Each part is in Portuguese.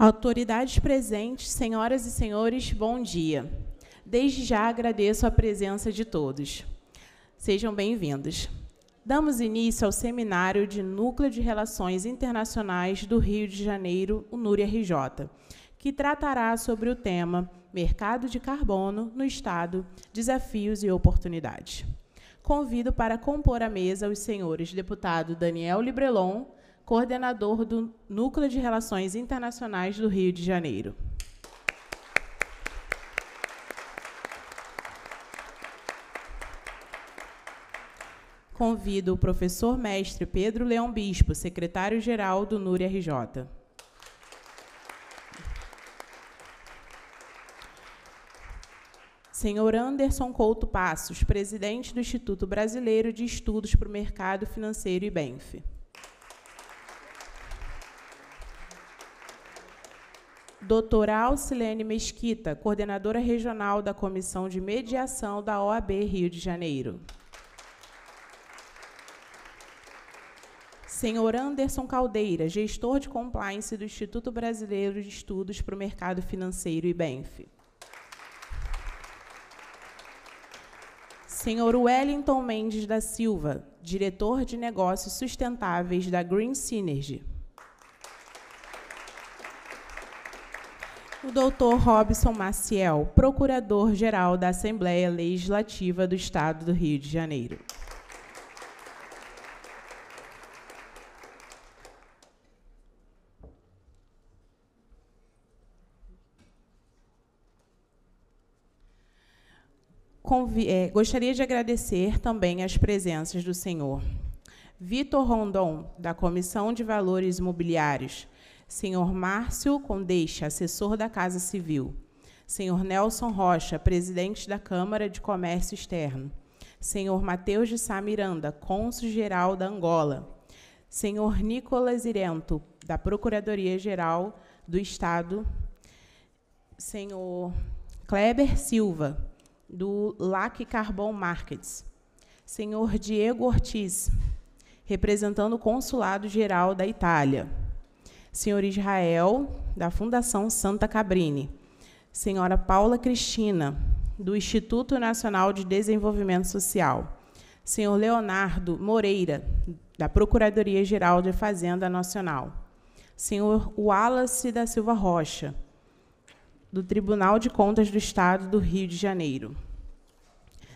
Autoridades presentes, senhoras e senhores, bom dia. Desde já agradeço a presença de todos. Sejam bem-vindos. Damos início ao seminário de Núcleo de Relações Internacionais do Rio de Janeiro, o Núria rj que tratará sobre o tema Mercado de Carbono no Estado, Desafios e Oportunidades. Convido para compor a mesa os senhores deputado Daniel Librelon, coordenador do Núcleo de Relações Internacionais do Rio de Janeiro. Convido o professor mestre Pedro Leão Bispo, secretário-geral do NURI-RJ. Senhor Anderson Couto Passos, presidente do Instituto Brasileiro de Estudos para o Mercado Financeiro e Benfe. doutora Alcilene Mesquita, coordenadora regional da Comissão de Mediação da OAB Rio de Janeiro. Senhor Anderson Caldeira, gestor de compliance do Instituto Brasileiro de Estudos para o Mercado Financeiro e Benf. Senhor Wellington Mendes da Silva, diretor de negócios sustentáveis da Green Synergy. o doutor Robson Maciel, Procurador-Geral da Assembleia Legislativa do Estado do Rio de Janeiro. Convi é, gostaria de agradecer também as presenças do senhor Vitor Rondon, da Comissão de Valores Imobiliários, senhor Márcio Condeixa, assessor da Casa Civil, senhor Nelson Rocha, presidente da Câmara de Comércio Externo, senhor Mateus de Sá Miranda, cônsul-geral da Angola, senhor Nicolas Irento, da Procuradoria-Geral do Estado, senhor Kleber Silva, do LAC Carbon Markets, senhor Diego Ortiz, representando o Consulado Geral da Itália, senhor Israel, da Fundação Santa Cabrini, senhora Paula Cristina, do Instituto Nacional de Desenvolvimento Social, senhor Leonardo Moreira, da Procuradoria-Geral de Fazenda Nacional, senhor Wallace da Silva Rocha, do Tribunal de Contas do Estado do Rio de Janeiro.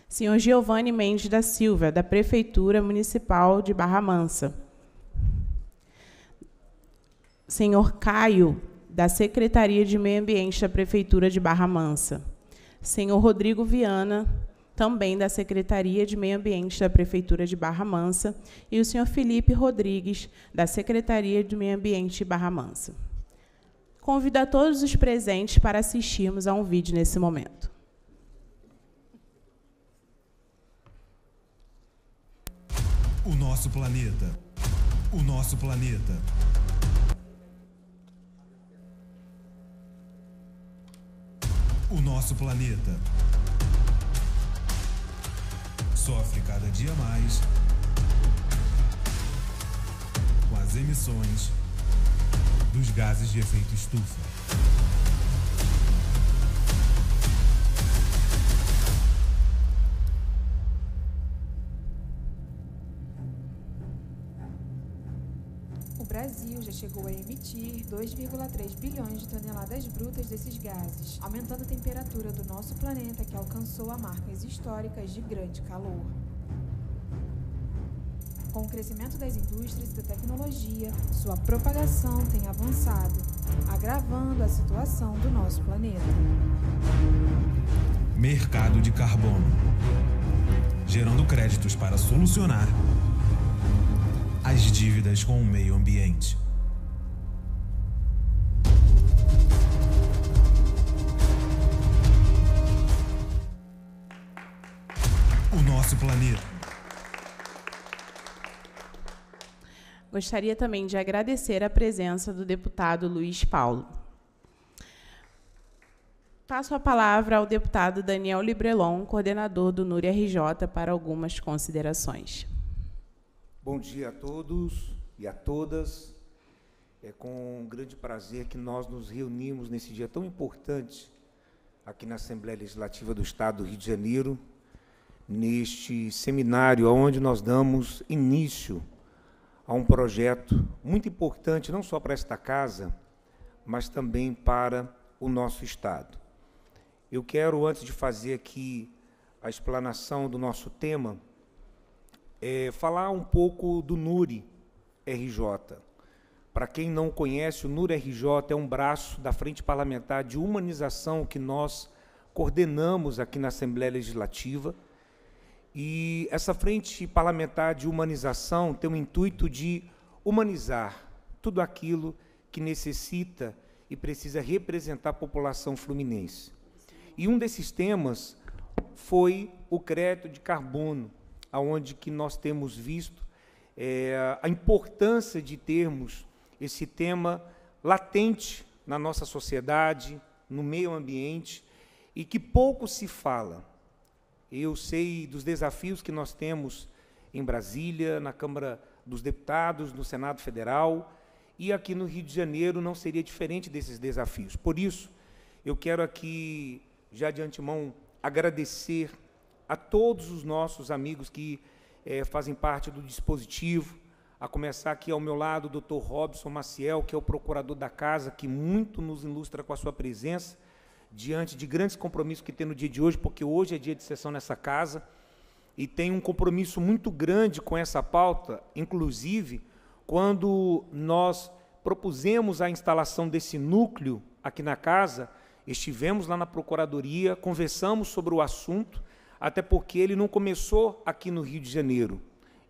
Senhor Giovanni Mendes da Silva, da Prefeitura Municipal de Barra Mansa senhor Caio, da Secretaria de Meio Ambiente da Prefeitura de Barra Mansa, senhor Rodrigo Viana, também da Secretaria de Meio Ambiente da Prefeitura de Barra Mansa, e o senhor Felipe Rodrigues, da Secretaria de Meio Ambiente de Barra Mansa. Convido a todos os presentes para assistirmos a um vídeo nesse momento. O nosso planeta. O nosso planeta o nosso planeta sofre cada dia mais com as emissões dos gases de efeito estufa. Brasil já chegou a emitir 2,3 bilhões de toneladas brutas desses gases, aumentando a temperatura do nosso planeta que alcançou a marcas históricas de grande calor. Com o crescimento das indústrias e da tecnologia, sua propagação tem avançado, agravando a situação do nosso planeta. Mercado de carbono gerando créditos para solucionar de dívidas com o meio ambiente. O nosso planeta. Gostaria também de agradecer a presença do deputado Luiz Paulo. Passo a palavra ao deputado Daniel Librelon, coordenador do NURI RJ, para algumas considerações. Bom dia a todos e a todas. É com um grande prazer que nós nos reunimos nesse dia tão importante aqui na Assembleia Legislativa do Estado do Rio de Janeiro, neste seminário onde nós damos início a um projeto muito importante não só para esta casa, mas também para o nosso Estado. Eu quero, antes de fazer aqui a explanação do nosso tema, é, falar um pouco do NURI RJ. Para quem não conhece, o NURI RJ é um braço da Frente Parlamentar de Humanização que nós coordenamos aqui na Assembleia Legislativa. E essa Frente Parlamentar de Humanização tem o intuito de humanizar tudo aquilo que necessita e precisa representar a população fluminense. E um desses temas foi o crédito de carbono, aonde que nós temos visto é, a importância de termos esse tema latente na nossa sociedade, no meio ambiente, e que pouco se fala. Eu sei dos desafios que nós temos em Brasília, na Câmara dos Deputados, no Senado Federal, e aqui no Rio de Janeiro não seria diferente desses desafios. Por isso, eu quero aqui, já de antemão, agradecer a todos os nossos amigos que é, fazem parte do dispositivo, a começar aqui ao meu lado o doutor Robson Maciel, que é o procurador da casa, que muito nos ilustra com a sua presença, diante de grandes compromissos que tem no dia de hoje, porque hoje é dia de sessão nessa casa, e tem um compromisso muito grande com essa pauta, inclusive quando nós propusemos a instalação desse núcleo aqui na casa, estivemos lá na Procuradoria, conversamos sobre o assunto até porque ele não começou aqui no Rio de Janeiro.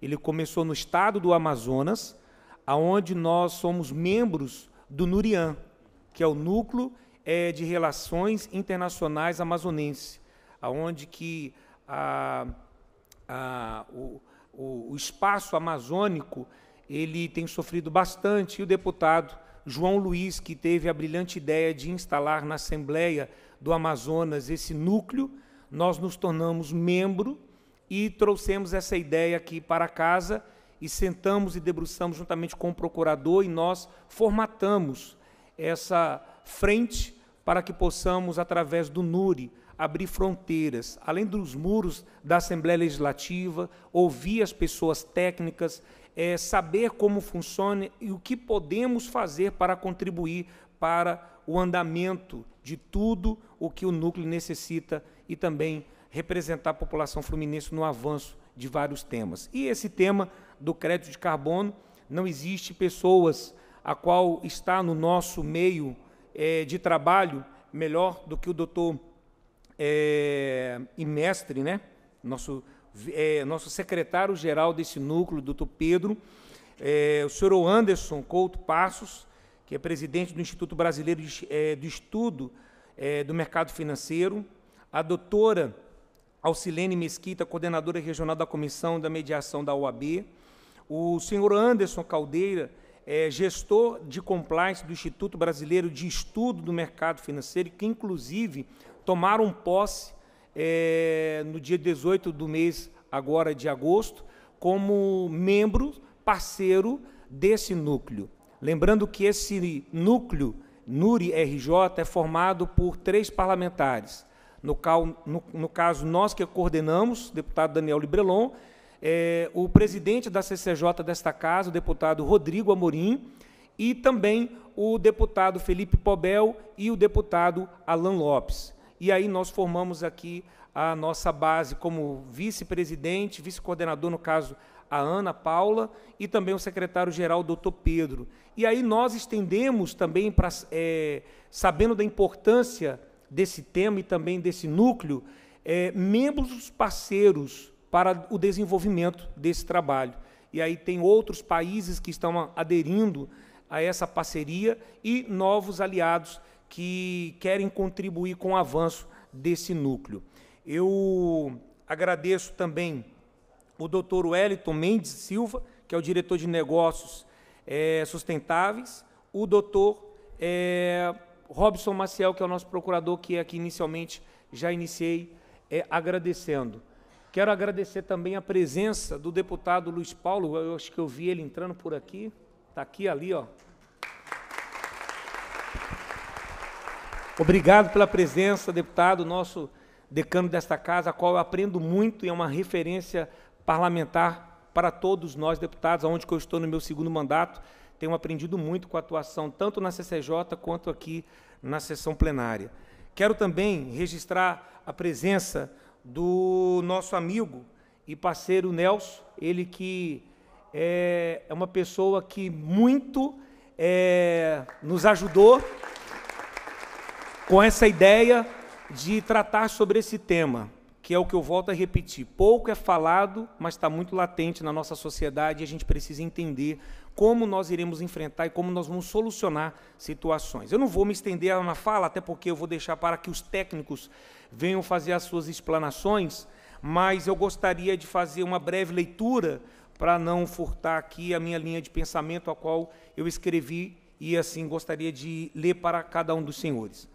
Ele começou no estado do Amazonas, aonde nós somos membros do Nurian, que é o núcleo é, de relações internacionais amazonense, aonde que a, a, o, o, o espaço amazônico ele tem sofrido bastante e o deputado João Luiz que teve a brilhante ideia de instalar na Assembleia do Amazonas esse núcleo nós nos tornamos membro e trouxemos essa ideia aqui para casa e sentamos e debruçamos juntamente com o procurador e nós formatamos essa frente para que possamos, através do NURI, abrir fronteiras, além dos muros da Assembleia Legislativa, ouvir as pessoas técnicas, é, saber como funciona e o que podemos fazer para contribuir para o andamento de tudo o que o núcleo necessita e também representar a população fluminense no avanço de vários temas. E esse tema do crédito de carbono, não existe pessoas a qual está no nosso meio é, de trabalho melhor do que o doutor é, e mestre, né? nosso, é, nosso secretário-geral desse núcleo, doutor Pedro, o senhor Anderson Couto Passos, que é presidente do Instituto Brasileiro de, do Estudo do Mercado Financeiro, a doutora Alcilene Mesquita, coordenadora regional da Comissão da Mediação da OAB, o senhor Anderson Caldeira, é, gestor de compliance do Instituto Brasileiro de Estudo do Mercado Financeiro, que inclusive tomaram posse é, no dia 18 do mês agora de agosto, como membro parceiro desse núcleo. Lembrando que esse núcleo, NURI-RJ, é formado por três parlamentares, no, cal, no, no caso nós que coordenamos, deputado Daniel Librelon, é, o presidente da CCJ desta casa, o deputado Rodrigo Amorim, e também o deputado Felipe Pobel e o deputado Alan Lopes. E aí nós formamos aqui a nossa base como vice-presidente, vice-coordenador, no caso, a Ana Paula, e também o secretário-geral, o doutor Pedro. E aí nós estendemos também, pra, é, sabendo da importância desse tema e também desse núcleo é, membros parceiros para o desenvolvimento desse trabalho. E aí tem outros países que estão aderindo a essa parceria e novos aliados que querem contribuir com o avanço desse núcleo. Eu agradeço também o doutor Wellington Mendes Silva, que é o diretor de negócios é, sustentáveis, o doutor é, Robson Maciel, que é o nosso procurador, que é aqui inicialmente já iniciei é, agradecendo. Quero agradecer também a presença do deputado Luiz Paulo, eu acho que eu vi ele entrando por aqui, está aqui, ali, ó. Obrigado pela presença, deputado, nosso decano desta casa, a qual eu aprendo muito e é uma referência parlamentar para todos nós, deputados, aonde que eu estou no meu segundo mandato tenho aprendido muito com a atuação tanto na CCJ quanto aqui na sessão plenária. Quero também registrar a presença do nosso amigo e parceiro Nelson, ele que é, é uma pessoa que muito é, nos ajudou com essa ideia de tratar sobre esse tema que é o que eu volto a repetir. Pouco é falado, mas está muito latente na nossa sociedade e a gente precisa entender como nós iremos enfrentar e como nós vamos solucionar situações. Eu não vou me estender na fala, até porque eu vou deixar para que os técnicos venham fazer as suas explanações, mas eu gostaria de fazer uma breve leitura para não furtar aqui a minha linha de pensamento, a qual eu escrevi e assim gostaria de ler para cada um dos senhores.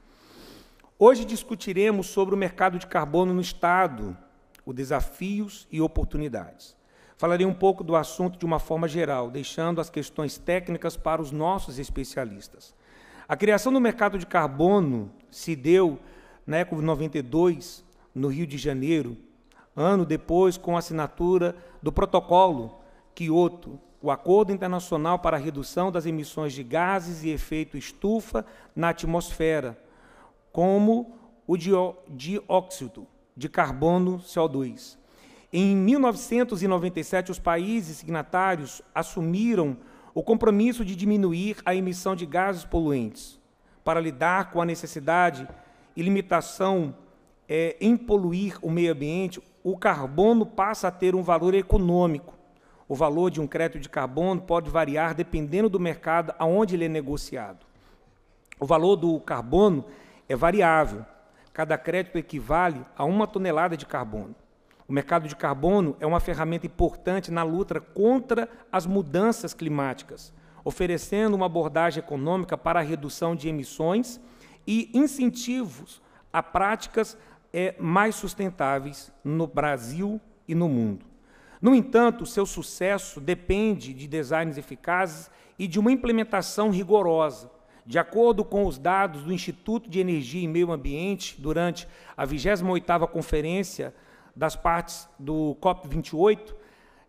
Hoje discutiremos sobre o mercado de carbono no Estado, os desafios e oportunidades. Falarei um pouco do assunto de uma forma geral, deixando as questões técnicas para os nossos especialistas. A criação do mercado de carbono se deu na Eco 92, no Rio de Janeiro, ano depois com a assinatura do protocolo Kyoto, o Acordo Internacional para a Redução das Emissões de Gases e Efeito Estufa na Atmosfera, como o dióxido de carbono CO2. Em 1997, os países signatários assumiram o compromisso de diminuir a emissão de gases poluentes para lidar com a necessidade e limitação é, em poluir o meio ambiente. O carbono passa a ter um valor econômico. O valor de um crédito de carbono pode variar dependendo do mercado aonde ele é negociado. O valor do carbono é variável. Cada crédito equivale a uma tonelada de carbono. O mercado de carbono é uma ferramenta importante na luta contra as mudanças climáticas, oferecendo uma abordagem econômica para a redução de emissões e incentivos a práticas é, mais sustentáveis no Brasil e no mundo. No entanto, seu sucesso depende de designs eficazes e de uma implementação rigorosa, de acordo com os dados do Instituto de Energia e Meio Ambiente, durante a 28ª Conferência das Partes do COP28,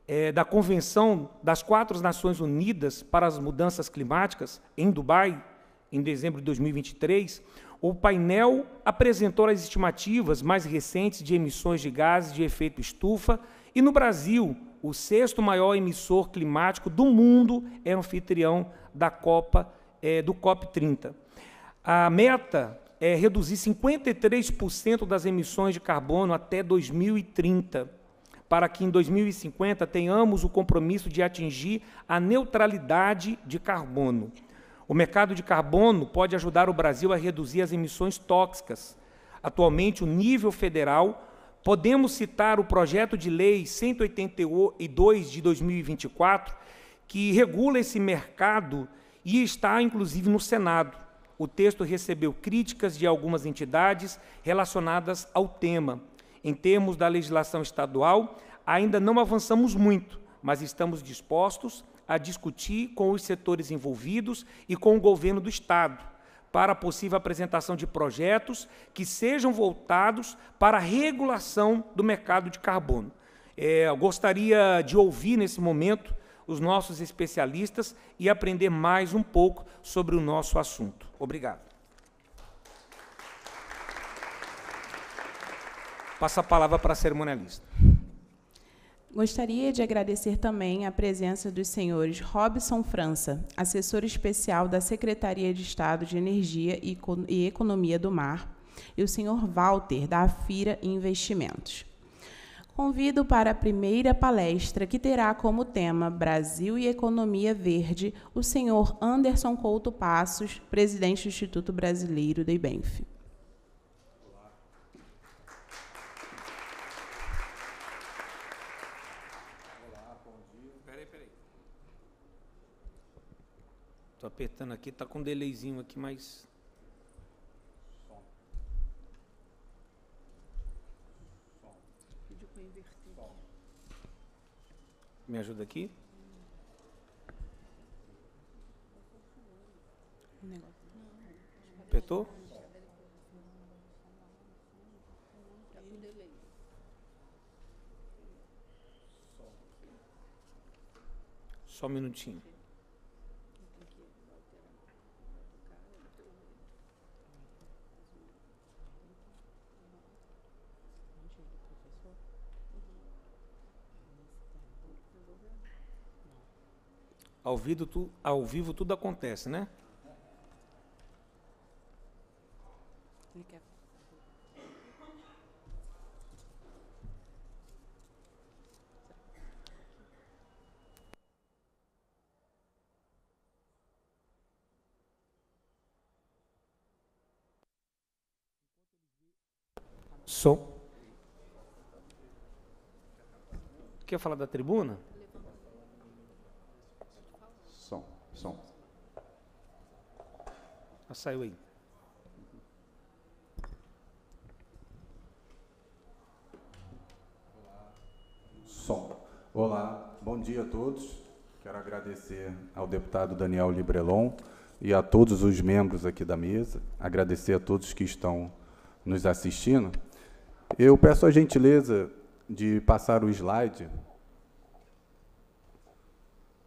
é, da Convenção das Quatro Nações Unidas para as Mudanças Climáticas, em Dubai, em dezembro de 2023, o painel apresentou as estimativas mais recentes de emissões de gases de efeito estufa e no Brasil, o sexto maior emissor climático do mundo é anfitrião da Copa é, do COP30. A meta é reduzir 53% das emissões de carbono até 2030, para que em 2050 tenhamos o compromisso de atingir a neutralidade de carbono. O mercado de carbono pode ajudar o Brasil a reduzir as emissões tóxicas. Atualmente, o nível federal podemos citar o projeto de lei 182 de 2024, que regula esse mercado e está inclusive no Senado. O texto recebeu críticas de algumas entidades relacionadas ao tema. Em termos da legislação estadual, ainda não avançamos muito, mas estamos dispostos a discutir com os setores envolvidos e com o governo do Estado para a possível apresentação de projetos que sejam voltados para a regulação do mercado de carbono. É, gostaria de ouvir nesse momento os nossos especialistas e aprender mais um pouco sobre o nosso assunto. Obrigado. Passa a palavra para a cerimonialista. Gostaria de agradecer também a presença dos senhores Robson França, assessor especial da Secretaria de Estado de Energia e Economia do Mar, e o senhor Walter, da Afira Investimentos convido para a primeira palestra, que terá como tema Brasil e Economia Verde, o senhor Anderson Couto Passos, presidente do Instituto Brasileiro do IBENF. Estou apertando aqui, está com um delayzinho aqui, mas Me ajuda aqui. Apertou? Só um minutinho. Ao vivo, tu, ao vivo tudo acontece, né? Som. Quer falar da tribuna? Som. Ah, saiu aí. Som. Olá, bom dia a todos. Quero agradecer ao deputado Daniel Librelon e a todos os membros aqui da mesa, agradecer a todos que estão nos assistindo. Eu peço a gentileza de passar o slide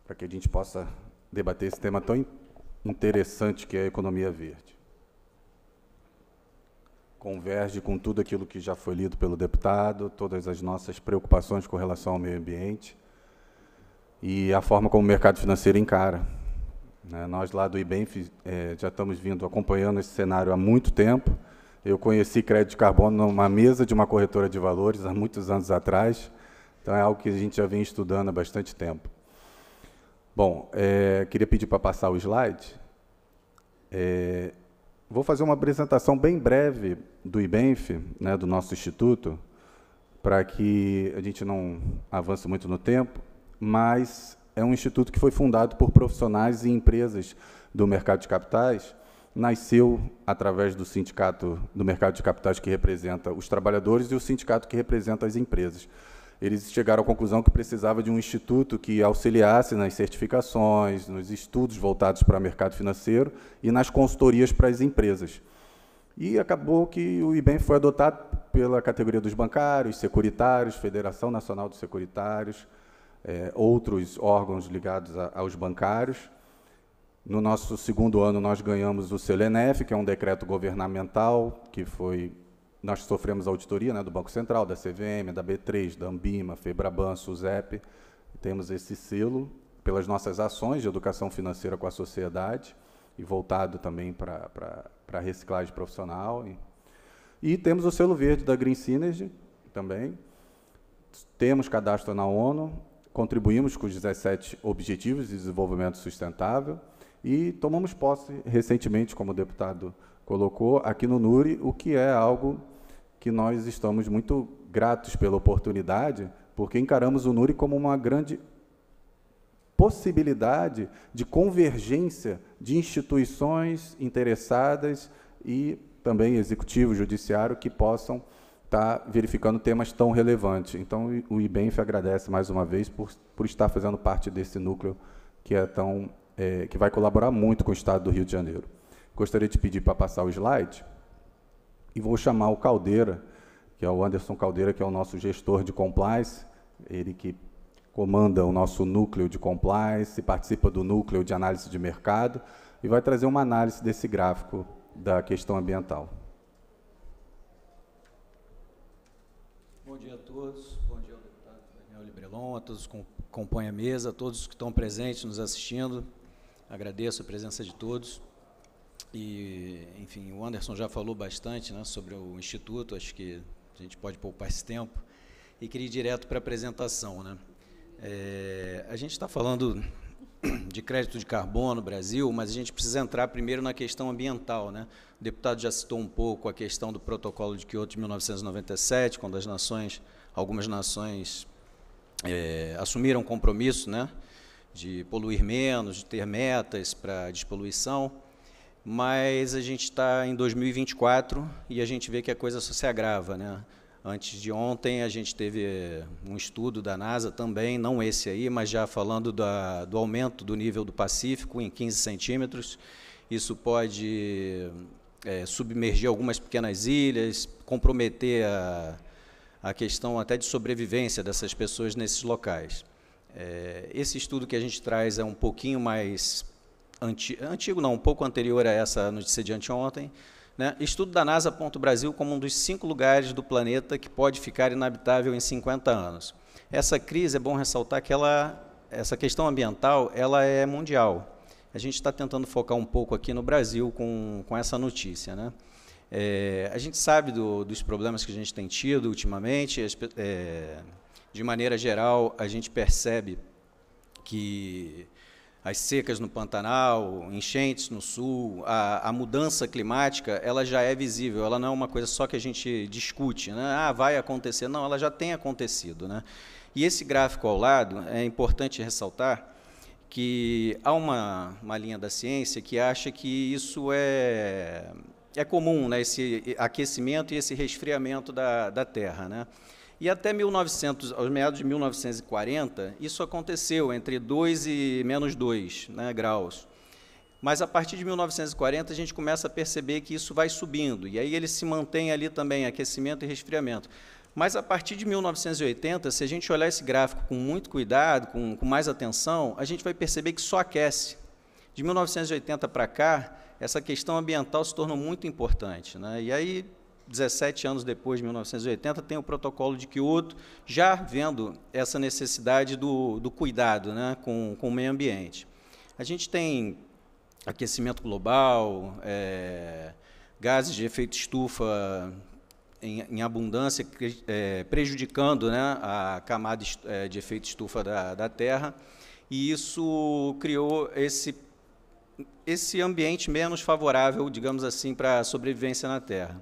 para que a gente possa debater esse tema tão interessante que é a economia verde. Converge com tudo aquilo que já foi lido pelo deputado, todas as nossas preocupações com relação ao meio ambiente e a forma como o mercado financeiro encara. Né. Nós lá do IBENF é, já estamos vindo acompanhando esse cenário há muito tempo. Eu conheci crédito de carbono numa mesa de uma corretora de valores há muitos anos atrás, então é algo que a gente já vem estudando há bastante tempo. Bom, é, queria pedir para passar o slide. É, vou fazer uma apresentação bem breve do IBENF, né, do nosso instituto, para que a gente não avance muito no tempo, mas é um instituto que foi fundado por profissionais e empresas do mercado de capitais, nasceu através do sindicato do mercado de capitais que representa os trabalhadores e o sindicato que representa as empresas eles chegaram à conclusão que precisava de um instituto que auxiliasse nas certificações, nos estudos voltados para o mercado financeiro e nas consultorias para as empresas. E acabou que o IBEM foi adotado pela categoria dos bancários, securitários, Federação Nacional dos Securitários, é, outros órgãos ligados a, aos bancários. No nosso segundo ano, nós ganhamos o CELENEF, que é um decreto governamental que foi nós sofremos auditoria né, do Banco Central, da CVM, da B3, da Ambima, Febraban, SUSEP. Temos esse selo pelas nossas ações de educação financeira com a sociedade e voltado também para a reciclagem profissional. E, e, temos o selo verde da Green Synergy também. Temos cadastro na ONU, contribuímos com os 17 Objetivos de Desenvolvimento Sustentável e tomamos posse recentemente, como o deputado colocou, aqui no NURI, o que é algo que nós estamos muito gratos pela oportunidade, porque encaramos o NURI como uma grande possibilidade de convergência de instituições interessadas e também executivo, judiciário, que possam estar tá verificando temas tão relevantes. Então, o IBENF agradece mais uma vez por, por estar fazendo parte desse núcleo que é tão é, que vai colaborar muito com o Estado do Rio de Janeiro. Gostaria de pedir para passar o slide e vou chamar o Caldeira, que é o Anderson Caldeira, que é o nosso gestor de compliance, ele que comanda o nosso núcleo de compliance, participa do núcleo de análise de mercado e vai trazer uma análise desse gráfico da questão ambiental. Bom dia a todos, bom dia ao deputado Daniel Librelon, a todos que compõem a mesa, a todos que estão presentes nos assistindo. Agradeço a presença de todos. E, enfim, o Anderson já falou bastante né, sobre o Instituto, acho que a gente pode poupar esse tempo. E queria ir direto para a apresentação. Né? É, a gente está falando de crédito de carbono no Brasil, mas a gente precisa entrar primeiro na questão ambiental. Né? O deputado já citou um pouco a questão do protocolo de Kyoto de 1997, quando as nações, algumas nações é, assumiram compromisso né, de poluir menos, de ter metas para despoluição mas a gente está em 2024 e a gente vê que a coisa só se agrava. Né? Antes de ontem, a gente teve eh, um estudo da NASA também, não esse aí, mas já falando da, do aumento do nível do Pacífico em 15 centímetros. Isso pode é, submergir algumas pequenas ilhas, comprometer a, a questão até de sobrevivência dessas pessoas nesses locais. É, esse estudo que a gente traz é um pouquinho mais antigo não, um pouco anterior a essa notícia de anteontem, né? Estudo da NASA aponta o Brasil como um dos cinco lugares do planeta que pode ficar inabitável em 50 anos. Essa crise, é bom ressaltar que ela, essa questão ambiental ela é mundial. A gente está tentando focar um pouco aqui no Brasil com, com essa notícia. Né? É, a gente sabe do, dos problemas que a gente tem tido ultimamente, é, de maneira geral, a gente percebe que as secas no Pantanal, enchentes no sul, a, a, mudança climática, ela já é visível, ela não é uma coisa só que a gente discute, né? ah, vai acontecer, não, ela já tem acontecido. Né? E esse gráfico ao lado, é importante ressaltar que há uma, uma linha da ciência que acha que isso é, é comum, né? esse aquecimento e esse resfriamento da, da Terra. Né? E até 1900, aos meados de 1940, isso aconteceu entre 2 e menos 2 né, graus. Mas a partir de 1940 a gente começa a perceber que isso vai subindo, e aí ele se mantém ali também, aquecimento e resfriamento. Mas a partir de 1980, se a gente olhar esse gráfico com muito cuidado, com, com mais atenção, a gente vai perceber que só aquece. De 1980 para cá, essa questão ambiental se tornou muito importante. Né? E aí 17 anos depois de 1980, tem o protocolo de Kyoto, já vendo essa necessidade do, do cuidado né, com, com o meio ambiente. A gente tem aquecimento global, é, gases de efeito estufa em, em abundância, é, prejudicando né, a camada é, de efeito estufa da, da Terra, e isso criou esse esse ambiente menos favorável, digamos assim, para a sobrevivência na Terra.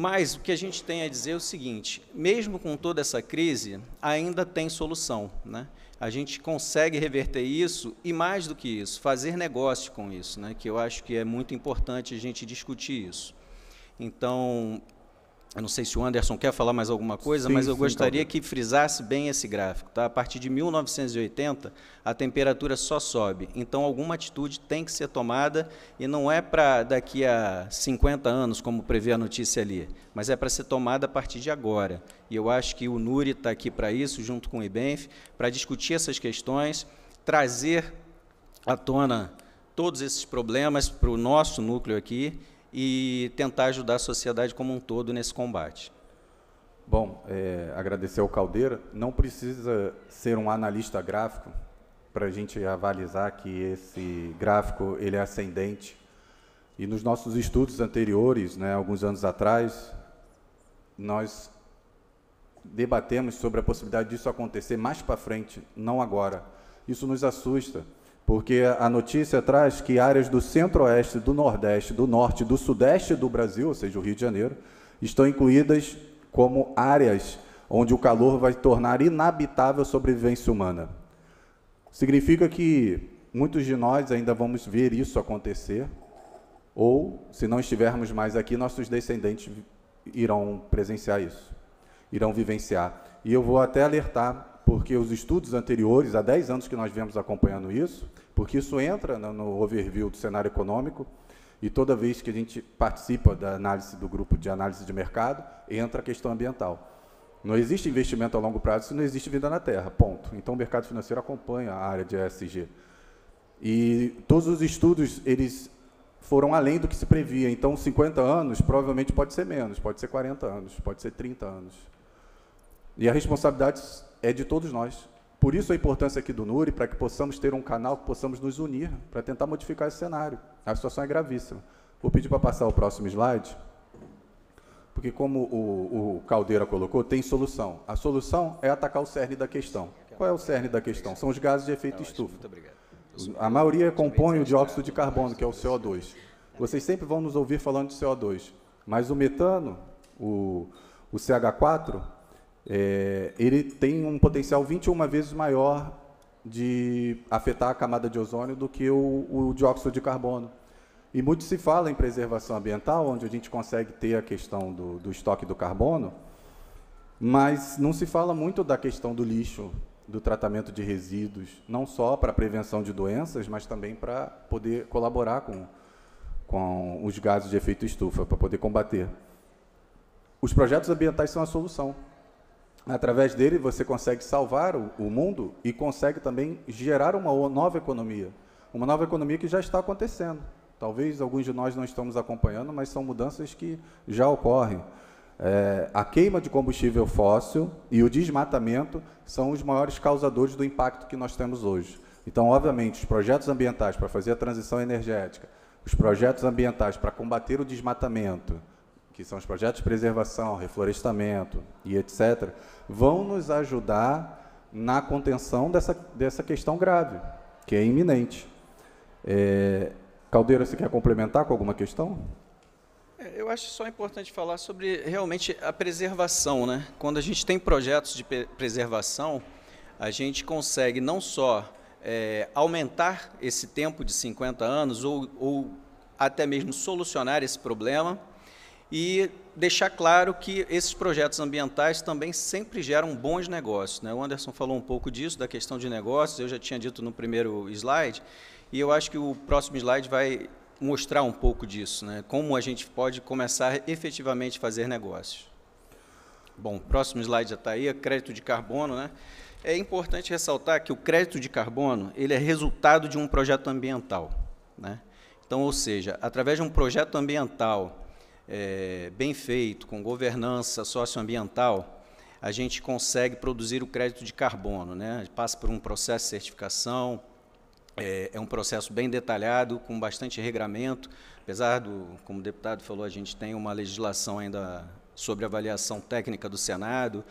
Mas o que a gente tem a dizer é o seguinte: mesmo com toda essa crise, ainda tem solução. Né? A gente consegue reverter isso e, mais do que isso, fazer negócio com isso, né? que eu acho que é muito importante a gente discutir isso. Então, eu não sei se o Anderson quer falar mais alguma coisa, sim, mas eu sim, gostaria então. que frisasse bem esse gráfico. Tá? A partir de 1980, a temperatura só sobe. Então, alguma atitude tem que ser tomada e não é para daqui a 50 anos, como prevê a notícia ali, mas é para ser tomada a partir de agora. E eu acho que o Nuri está aqui para isso, junto com o IBENF, para discutir essas questões, trazer à tona todos esses problemas para o nosso núcleo aqui e tentar ajudar a sociedade como um todo nesse combate. Bom, é, agradecer ao Caldeira. Não precisa ser um analista gráfico para a gente avalizar que esse gráfico ele é ascendente. E nos nossos estudos anteriores, né, alguns anos atrás, nós debatemos sobre a possibilidade disso acontecer mais para frente, não agora. Isso nos assusta, porque a notícia traz que áreas do centro-oeste, do nordeste, do norte, do sudeste do Brasil, ou seja, o Rio de Janeiro, estão incluídas como áreas onde o calor vai tornar inabitável a sobrevivência humana. Significa que muitos de nós ainda vamos ver isso acontecer, ou, se não estivermos mais aqui, nossos descendentes irão presenciar isso, irão vivenciar. E eu vou até alertar, porque os estudos anteriores, há 10 anos que nós vemos acompanhando isso, porque isso entra no overview do cenário econômico e toda vez que a gente participa da análise do grupo de análise de mercado, entra a questão ambiental. Não existe investimento a longo prazo se não existe vida na terra, ponto. Então o mercado financeiro acompanha a área de ESG. E todos os estudos, eles foram além do que se previa. Então 50 anos provavelmente pode ser menos, pode ser 40 anos, pode ser 30 anos. E a responsabilidade é de todos nós. Por isso a importância aqui do NURI, para que possamos ter um canal, que possamos nos unir para tentar modificar esse cenário. A situação é gravíssima. Vou pedir para passar o próximo slide, porque como o, o Caldeira colocou, tem solução. A solução é atacar o cerne da questão. Qual é o cerne da questão? São os gases de efeito tá estufa. A maioria compõe o dióxido de carbono, que é o CO2. Vocês sempre vão nos ouvir falando de CO2, mas o metano, o, o CH4, é, ele tem um potencial 21 vezes maior de afetar a camada de ozônio do que o, o dióxido de carbono. E muito se fala em preservação ambiental, onde a gente consegue ter a questão do, do estoque do carbono, mas não se fala muito da questão do lixo, do tratamento de resíduos, não só para prevenção de doenças, mas também para poder colaborar com, com os gases de efeito estufa, para poder combater. Os projetos ambientais são a solução. Através dele, você consegue salvar o, o mundo e consegue também gerar uma nova economia. Uma nova economia que já está acontecendo. Talvez alguns de nós não estamos acompanhando, mas são mudanças que já ocorrem. É, a queima de combustível fóssil e o desmatamento são os maiores causadores do impacto que nós temos hoje. Então, obviamente, os projetos ambientais para fazer a transição energética, os projetos ambientais para combater o desmatamento, que são os projetos de preservação, reflorestamento e etc., vão nos ajudar na contenção dessa, dessa questão grave, que é iminente. É, Caldeira, você quer complementar com alguma questão? É, eu acho só importante falar sobre realmente a preservação. Né? Quando a gente tem projetos de preservação, a gente consegue não só é, aumentar esse tempo de 50 anos ou, ou até mesmo solucionar esse problema, e deixar claro que esses projetos ambientais também sempre geram bons negócios. Né? O Anderson falou um pouco disso, da questão de negócios, eu já tinha dito no primeiro slide, e eu acho que o próximo slide vai mostrar um pouco disso, né? como a gente pode começar efetivamente a fazer negócios. Bom, próximo slide já está aí, é crédito de carbono. Né? É importante ressaltar que o crédito de carbono ele é resultado de um projeto ambiental. Né? Então, ou seja, através de um projeto ambiental é, bem feito, com governança socioambiental, a gente consegue produzir o crédito de carbono. Né? Passa por um processo de certificação, é, é um processo bem detalhado, com bastante regramento. Apesar do, como o deputado falou, a gente tem uma legislação ainda sobre avaliação técnica do Senado,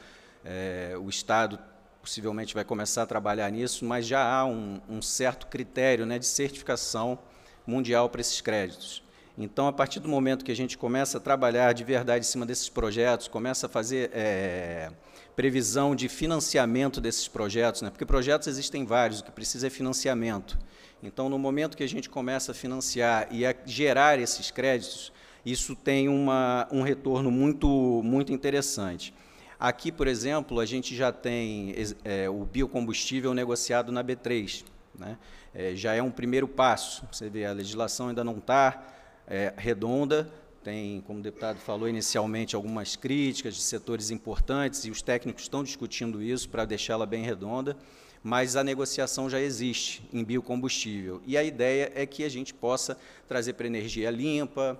é, o Estado possivelmente vai começar a trabalhar nisso, mas já há um, um certo critério né, de certificação mundial para esses créditos. Então, a partir do momento que a gente começa a trabalhar de verdade em cima desses projetos, começa a fazer é, previsão de financiamento desses projetos, né? porque projetos existem vários, o que precisa é financiamento. Então, no momento que a gente começa a financiar e a gerar esses créditos, isso tem uma, um retorno muito, muito interessante. Aqui, por exemplo, a gente já tem é, o biocombustível negociado na B3. Né? É, já é um primeiro passo. Você vê, a legislação ainda não está é, redonda, tem, como o deputado falou inicialmente, algumas críticas de setores importantes e os técnicos estão discutindo isso para deixá-la bem redonda, mas a negociação já existe em biocombustível. E a ideia é que a gente possa trazer para energia limpa,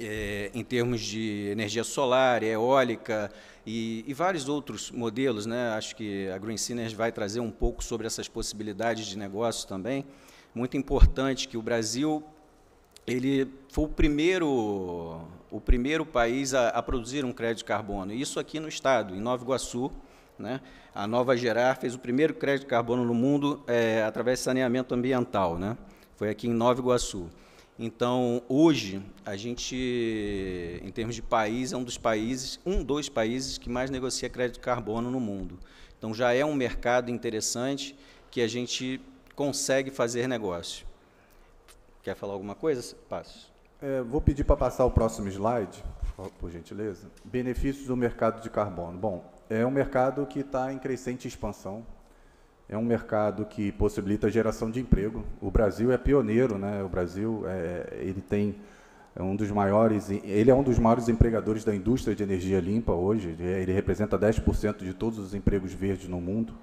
é, em termos de energia solar, eólica e, e, vários outros modelos. Né? Acho que a Green Sinners vai trazer um pouco sobre essas possibilidades de negócio também. Muito importante que o Brasil ele foi o primeiro, o primeiro país a, a, produzir um crédito de carbono. Isso aqui no estado, em Nova Iguaçu, né? a Nova Gerar fez o primeiro crédito de carbono no mundo é, através de saneamento ambiental. Né? Foi aqui em Nova Iguaçu. Então, hoje, a gente, em termos de país, é um dos países, um dos países que mais negocia crédito de carbono no mundo. Então, já é um mercado interessante que a gente consegue fazer negócio. Quer falar alguma coisa? Passo. É, vou pedir para passar o próximo slide, por gentileza. Benefícios do mercado de carbono. Bom, é um mercado que está em crescente expansão. É um mercado que possibilita a geração de emprego. O Brasil é pioneiro, né? O Brasil é, ele tem é um dos maiores, ele é um dos maiores empregadores da indústria de energia limpa hoje. Ele representa 10% de todos os empregos verdes no mundo.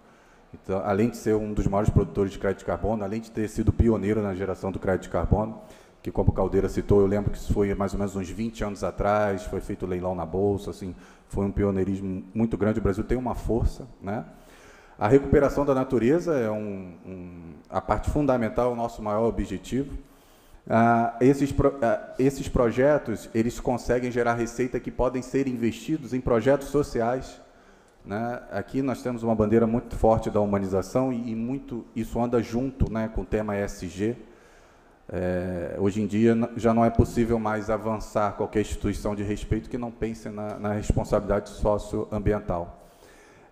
Então, além de ser um dos maiores produtores de crédito de carbono, além de ter sido pioneiro na geração do crédito de carbono, que como o Caldeira citou, eu lembro que isso foi mais ou menos uns 20 anos atrás, foi feito leilão na bolsa, assim, foi um pioneirismo muito grande. O Brasil tem uma força, né? A recuperação da natureza é um, um a parte fundamental, o nosso maior objetivo. Ah, esses, pro, ah, esses projetos eles conseguem gerar receita que podem ser investidos em projetos sociais né? Aqui nós temos uma bandeira muito forte da humanização e, e muito isso anda junto né, com o tema ESG. É, hoje em dia já não é possível mais avançar qualquer instituição de respeito que não pense na, na responsabilidade socioambiental.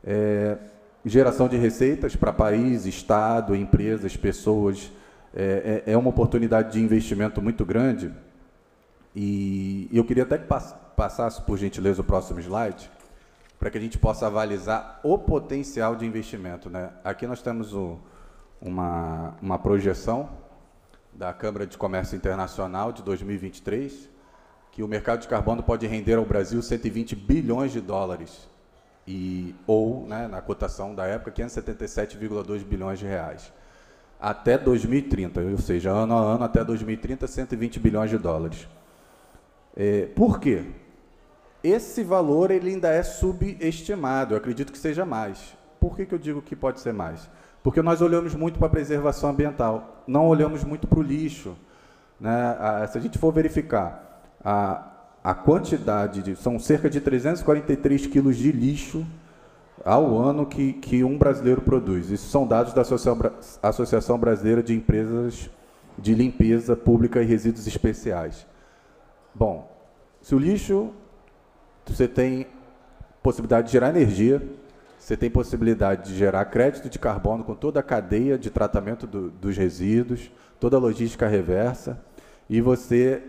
É, geração de receitas para país, Estado, empresas, pessoas é, é, é uma oportunidade de investimento muito grande. E eu queria até que passasse, por gentileza, o próximo slide para que a gente possa avalizar o potencial de investimento. Né? Aqui nós temos o, uma, uma projeção da Câmara de Comércio Internacional de 2023, que o mercado de carbono pode render ao Brasil 120 bilhões de dólares, e, ou, né, na cotação da época, 577,2 bilhões de reais, até 2030, ou seja, ano a ano até 2030, 120 bilhões de dólares. É, por quê? Esse valor ele ainda é subestimado, eu acredito que seja mais. Por que, que eu digo que pode ser mais? Porque nós olhamos muito para a preservação ambiental, não olhamos muito para o lixo. Né? se a gente for verificar, a, a quantidade, de, são cerca de 343 quilos de lixo ao ano que, que um brasileiro produz. Isso são dados da Associação Brasileira de Empresas de Limpeza Pública e Resíduos Especiais. Bom, se o lixo você tem possibilidade de gerar energia, você tem possibilidade de gerar crédito de carbono com toda a cadeia de tratamento do, dos resíduos, toda a logística reversa, e você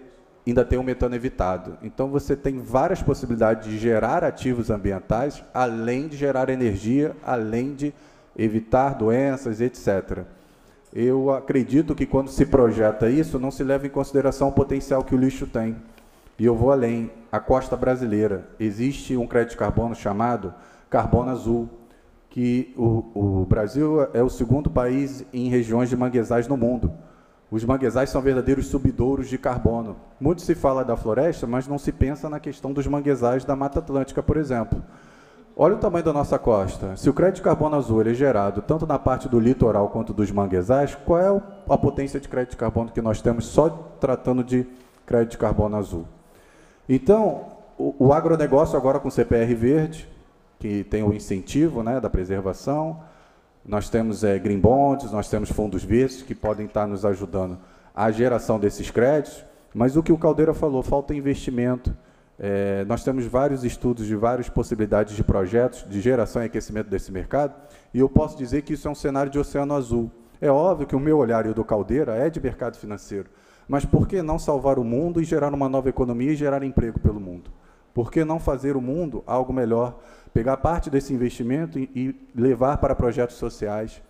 ainda tem o um metano evitado. Então você tem várias possibilidades de gerar ativos ambientais, além de gerar energia, além de evitar doenças, etc. Eu acredito que quando se projeta isso, não se leva em consideração o potencial que o lixo tem. E eu vou além, a costa brasileira. Existe um crédito de carbono chamado carbono azul, que o, o Brasil é o segundo país em regiões de manguezais no mundo. Os manguezais são verdadeiros subidouros de carbono. Muito se fala da floresta, mas não se pensa na questão dos manguezais da Mata Atlântica, por exemplo. Olha o tamanho da nossa costa. Se o crédito de carbono azul é gerado tanto na parte do litoral quanto dos manguezais, qual é a potência de crédito de carbono que nós temos só tratando de crédito de carbono azul? Então, o, o agronegócio agora com o CPR Verde, que tem o incentivo né, da preservação, nós temos é, green bonds, nós temos fundos verdes que podem estar nos ajudando à geração desses créditos, mas o que o Caldeira falou, falta investimento. É, nós temos vários estudos de várias possibilidades de projetos de geração e aquecimento desse mercado, e eu posso dizer que isso é um cenário de oceano azul. É óbvio que o meu olhar e o do Caldeira é de mercado financeiro, mas por que não salvar o mundo e gerar uma nova economia e gerar emprego pelo mundo? Por que não fazer o mundo algo melhor? Pegar parte desse investimento e, levar para projetos sociais.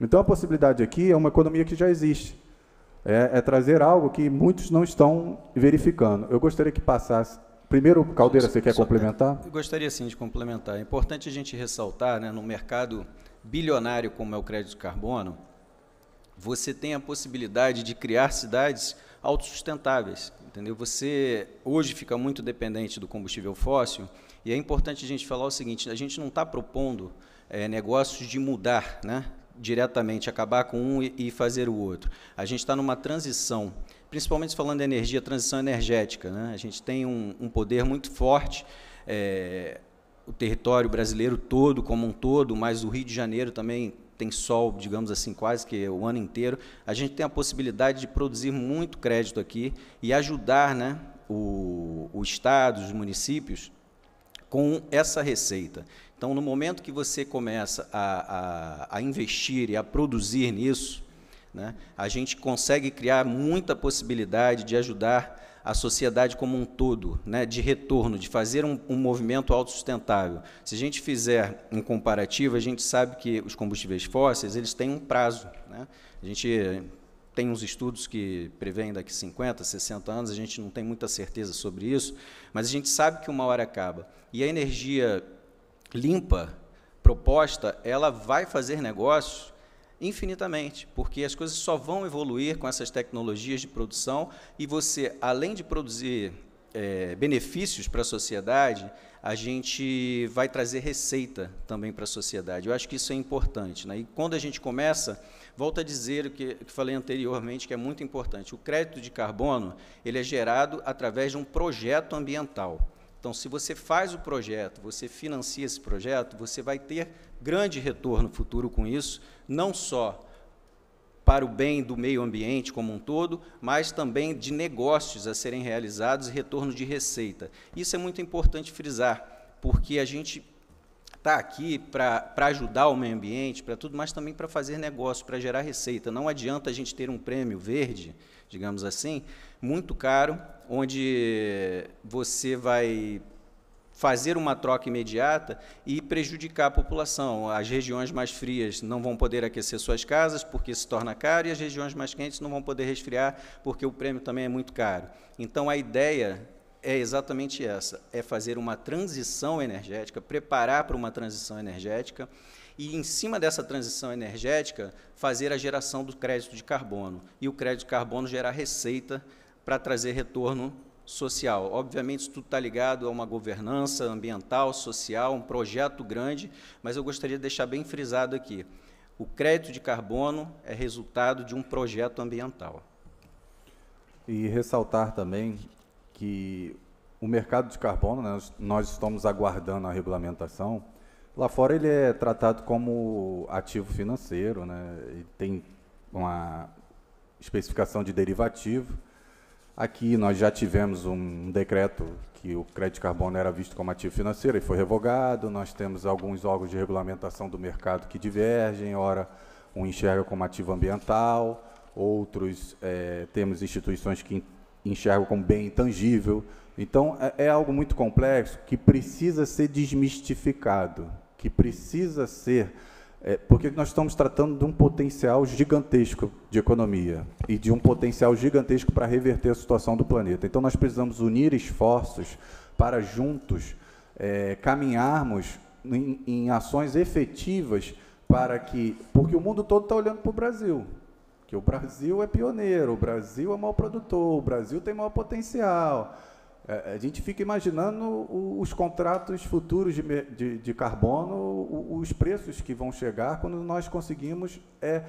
Então, a possibilidade aqui é uma economia que já existe. É, é, trazer algo que muitos não estão verificando. Eu gostaria que passasse. Primeiro, Caldeira, você quer complementar? Eu gostaria sim de complementar. É importante a gente ressaltar, né, no mercado bilionário como é o crédito de carbono, você tem a possibilidade de criar cidades autossustentáveis, entendeu? Você hoje fica muito dependente do combustível fóssil e é importante a gente falar o seguinte: a gente não está propondo é, negócios de mudar, né? diretamente acabar com um e fazer o outro. A gente está numa transição, principalmente falando de energia, transição energética. Né? A gente tem um, um poder muito forte. É, o território brasileiro todo, como um todo, mas o Rio de Janeiro também tem sol, digamos assim, quase que o ano inteiro, a gente tem a possibilidade de produzir muito crédito aqui e ajudar né, o, o Estado, os municípios, com essa receita. Então, no momento que você começa a, a, a investir e a produzir nisso, né, a gente consegue criar muita possibilidade de ajudar a sociedade como um todo, né, de retorno, de fazer um, um movimento autossustentável. Se a gente fizer um comparativo, a gente sabe que os combustíveis fósseis eles têm um prazo. Né? A gente tem uns estudos que prevêem daqui 50, 60 anos, a gente não tem muita certeza sobre isso, mas a gente sabe que uma hora acaba. E a energia limpa proposta, ela vai fazer negócio infinitamente, porque as coisas só vão evoluir com essas tecnologias de produção e você, além de produzir é, benefícios para a sociedade, a gente vai trazer receita também para a sociedade. Eu acho que isso é importante. Né? E quando a gente começa, volta a dizer o que, que falei anteriormente, que é muito importante. O crédito de carbono ele é gerado através de um projeto ambiental. Então, se você faz o projeto, você financia esse projeto, você vai ter grande retorno futuro com isso, não só para o bem do meio ambiente como um todo, mas também de negócios a serem realizados e retorno de receita. Isso é muito importante frisar, porque a gente está aqui para ajudar o meio ambiente, para tudo, mas também para fazer negócio, para gerar receita. Não adianta a gente ter um prêmio verde digamos assim, muito caro, onde você vai fazer uma troca imediata e prejudicar a população. As regiões mais frias não vão poder aquecer suas casas porque se torna caro e as regiões mais quentes não vão poder resfriar porque o prêmio também é muito caro. Então a ideia é exatamente essa: é fazer uma transição energética, preparar para uma transição energética e, em cima dessa transição energética, fazer a geração do crédito de carbono. E o crédito de carbono gerar receita para trazer retorno social. Obviamente, isso tudo está ligado a uma governança ambiental, social, um projeto grande, mas eu gostaria de deixar bem frisado aqui. O crédito de carbono é resultado de um projeto ambiental. E ressaltar também que o mercado de carbono, né, nós estamos aguardando a regulamentação. Lá fora ele é tratado como ativo financeiro, né? tem uma especificação de derivativo. Aqui nós já tivemos um decreto que o crédito de carbono era visto como ativo financeiro e foi revogado. Nós temos alguns órgãos de regulamentação do mercado que divergem, ora um enxerga como ativo ambiental, outros é, temos instituições que enxerga como bem intangível. Então, é, é algo muito complexo que precisa ser desmistificado, que precisa ser. É, porque nós estamos tratando de um potencial gigantesco de economia e de um potencial gigantesco para reverter a situação do planeta. Então, nós precisamos unir esforços para juntos é, caminharmos em, em ações efetivas para que. Porque o mundo todo está olhando para o Brasil que o Brasil é pioneiro, o Brasil é mau produtor, o Brasil tem maior potencial. É, a gente fica imaginando os contratos futuros de, de, de carbono, os preços que vão chegar quando nós conseguimos é,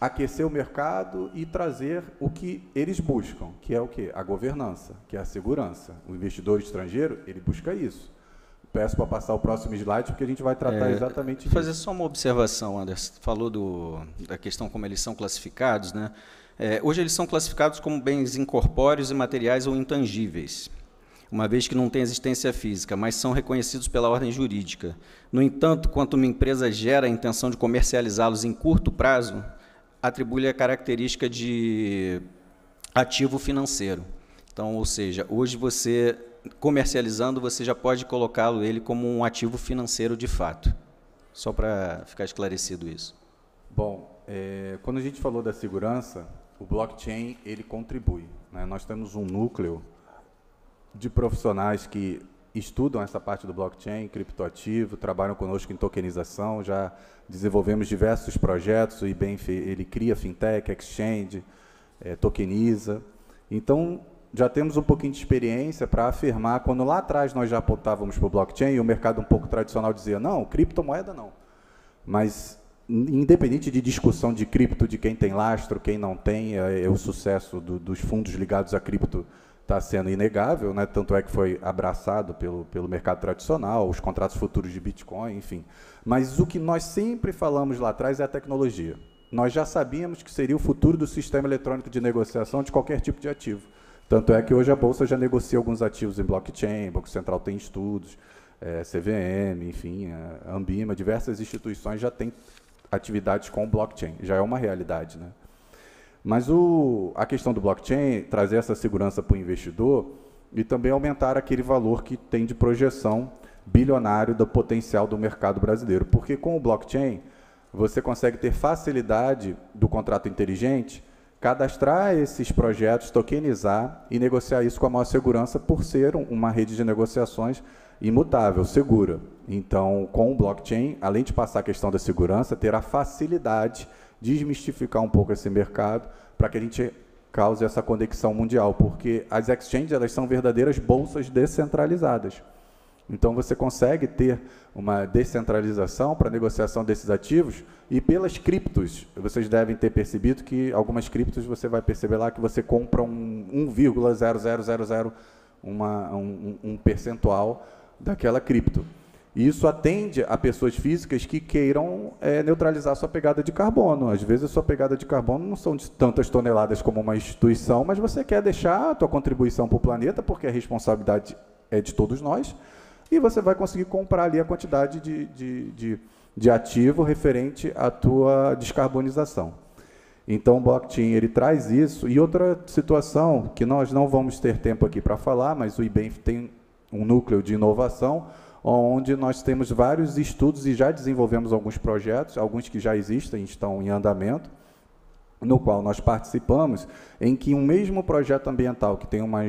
aquecer o mercado e trazer o que eles buscam, que é o que? A governança, que é a segurança. O investidor estrangeiro, ele busca isso peço para passar o próximo slide, porque a gente vai tratar é, exatamente fazer disso. só uma observação, Anderson. Falou do, da questão como eles são classificados. Né? É, hoje eles são classificados como bens incorpóreos e materiais ou intangíveis, uma vez que não têm existência física, mas são reconhecidos pela ordem jurídica. No entanto, quando uma empresa gera a intenção de comercializá-los em curto prazo, atribui-lhe a característica de ativo financeiro. Então, ou seja, hoje você comercializando, você já pode colocá-lo ele como um ativo financeiro de fato. Só para ficar esclarecido isso. Bom, é, quando a gente falou da segurança, o blockchain ele contribui. Né? Nós temos um núcleo de profissionais que estudam essa parte do blockchain, criptoativo, trabalham conosco em tokenização, já desenvolvemos diversos projetos, o IBM ele cria fintech, exchange, é, tokeniza. Então, já temos um pouquinho de experiência para afirmar, quando lá atrás nós já apontávamos para o blockchain e o mercado um pouco tradicional dizia, não, criptomoeda não. Mas, independente de discussão de cripto, de quem tem lastro, quem não tem, é, é o sucesso do, dos fundos ligados a cripto está sendo inegável, né? tanto é que foi abraçado pelo, pelo mercado tradicional, os contratos futuros de Bitcoin, enfim. Mas o que nós sempre falamos lá atrás é a tecnologia. Nós já sabíamos que seria o futuro do sistema eletrônico de negociação de qualquer tipo de ativo. Tanto é que hoje a Bolsa já negocia alguns ativos em blockchain, o Banco Central tem estudos, é, CVM, enfim, Ambima, diversas instituições já têm atividades com blockchain, já é uma realidade. Né? Mas o, a questão do blockchain, trazer essa segurança para o investidor e também aumentar aquele valor que tem de projeção bilionário do potencial do mercado brasileiro. Porque com o blockchain, você consegue ter facilidade do contrato inteligente cadastrar esses projetos, tokenizar e negociar isso com a maior segurança por ser uma rede de negociações imutável, segura. Então, com o blockchain, além de passar a questão da segurança, terá facilidade de desmistificar um pouco esse mercado para que a gente cause essa conexão mundial, porque as exchanges elas são verdadeiras bolsas descentralizadas. Então você consegue ter uma descentralização para negociação desses ativos e pelas criptos. Vocês devem ter percebido que algumas criptos você vai perceber lá que você compra um 1,0000 uma, um, um percentual daquela cripto. E isso atende a pessoas físicas que queiram é, neutralizar sua pegada de carbono. Às vezes, a sua pegada de carbono não são de tantas toneladas como uma instituição, mas você quer deixar a sua contribuição para o planeta, porque a responsabilidade é de todos nós e você vai conseguir comprar ali a quantidade de, de, de, de ativo referente à tua descarbonização. Então, o blockchain ele traz isso. E outra situação que nós não vamos ter tempo aqui para falar, mas o IBENF tem um núcleo de inovação, onde nós temos vários estudos e já desenvolvemos alguns projetos, alguns que já existem estão em andamento, no qual nós participamos, em que um mesmo projeto ambiental que tem uma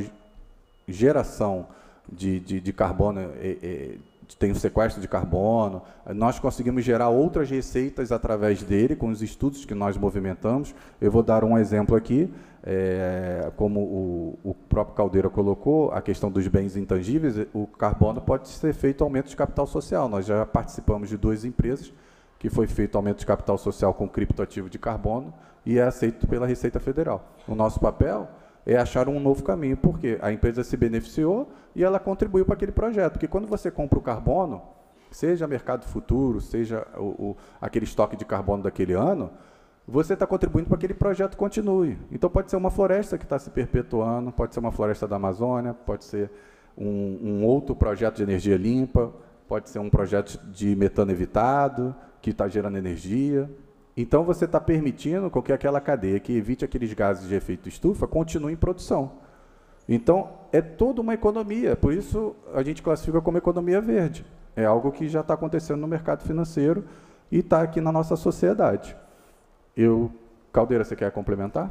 geração de, de, de carbono, é, é, tem o sequestro de carbono. Nós conseguimos gerar outras receitas através dele, com os estudos que nós movimentamos. Eu vou dar um exemplo aqui, é, como o, o, próprio Caldeira colocou, a questão dos bens intangíveis, o carbono pode ser feito aumento de capital social. Nós já participamos de duas empresas que foi feito aumento de capital social com criptoativo de carbono e é aceito pela Receita Federal. O nosso papel é achar um novo caminho, porque a empresa se beneficiou e ela contribuiu para aquele projeto. Porque quando você compra o carbono, seja mercado futuro, seja o, o, aquele estoque de carbono daquele ano, você está contribuindo para que aquele projeto continue. Então pode ser uma floresta que está se perpetuando, pode ser uma floresta da Amazônia, pode ser um, um outro projeto de energia limpa, pode ser um projeto de metano evitado, que está gerando energia. Então você está permitindo com que aquela cadeia que evite aqueles gases de efeito estufa continue em produção. Então é toda uma economia, por isso a gente classifica como economia verde. É algo que já está acontecendo no mercado financeiro e está aqui na nossa sociedade. Eu, Caldeira, você quer complementar?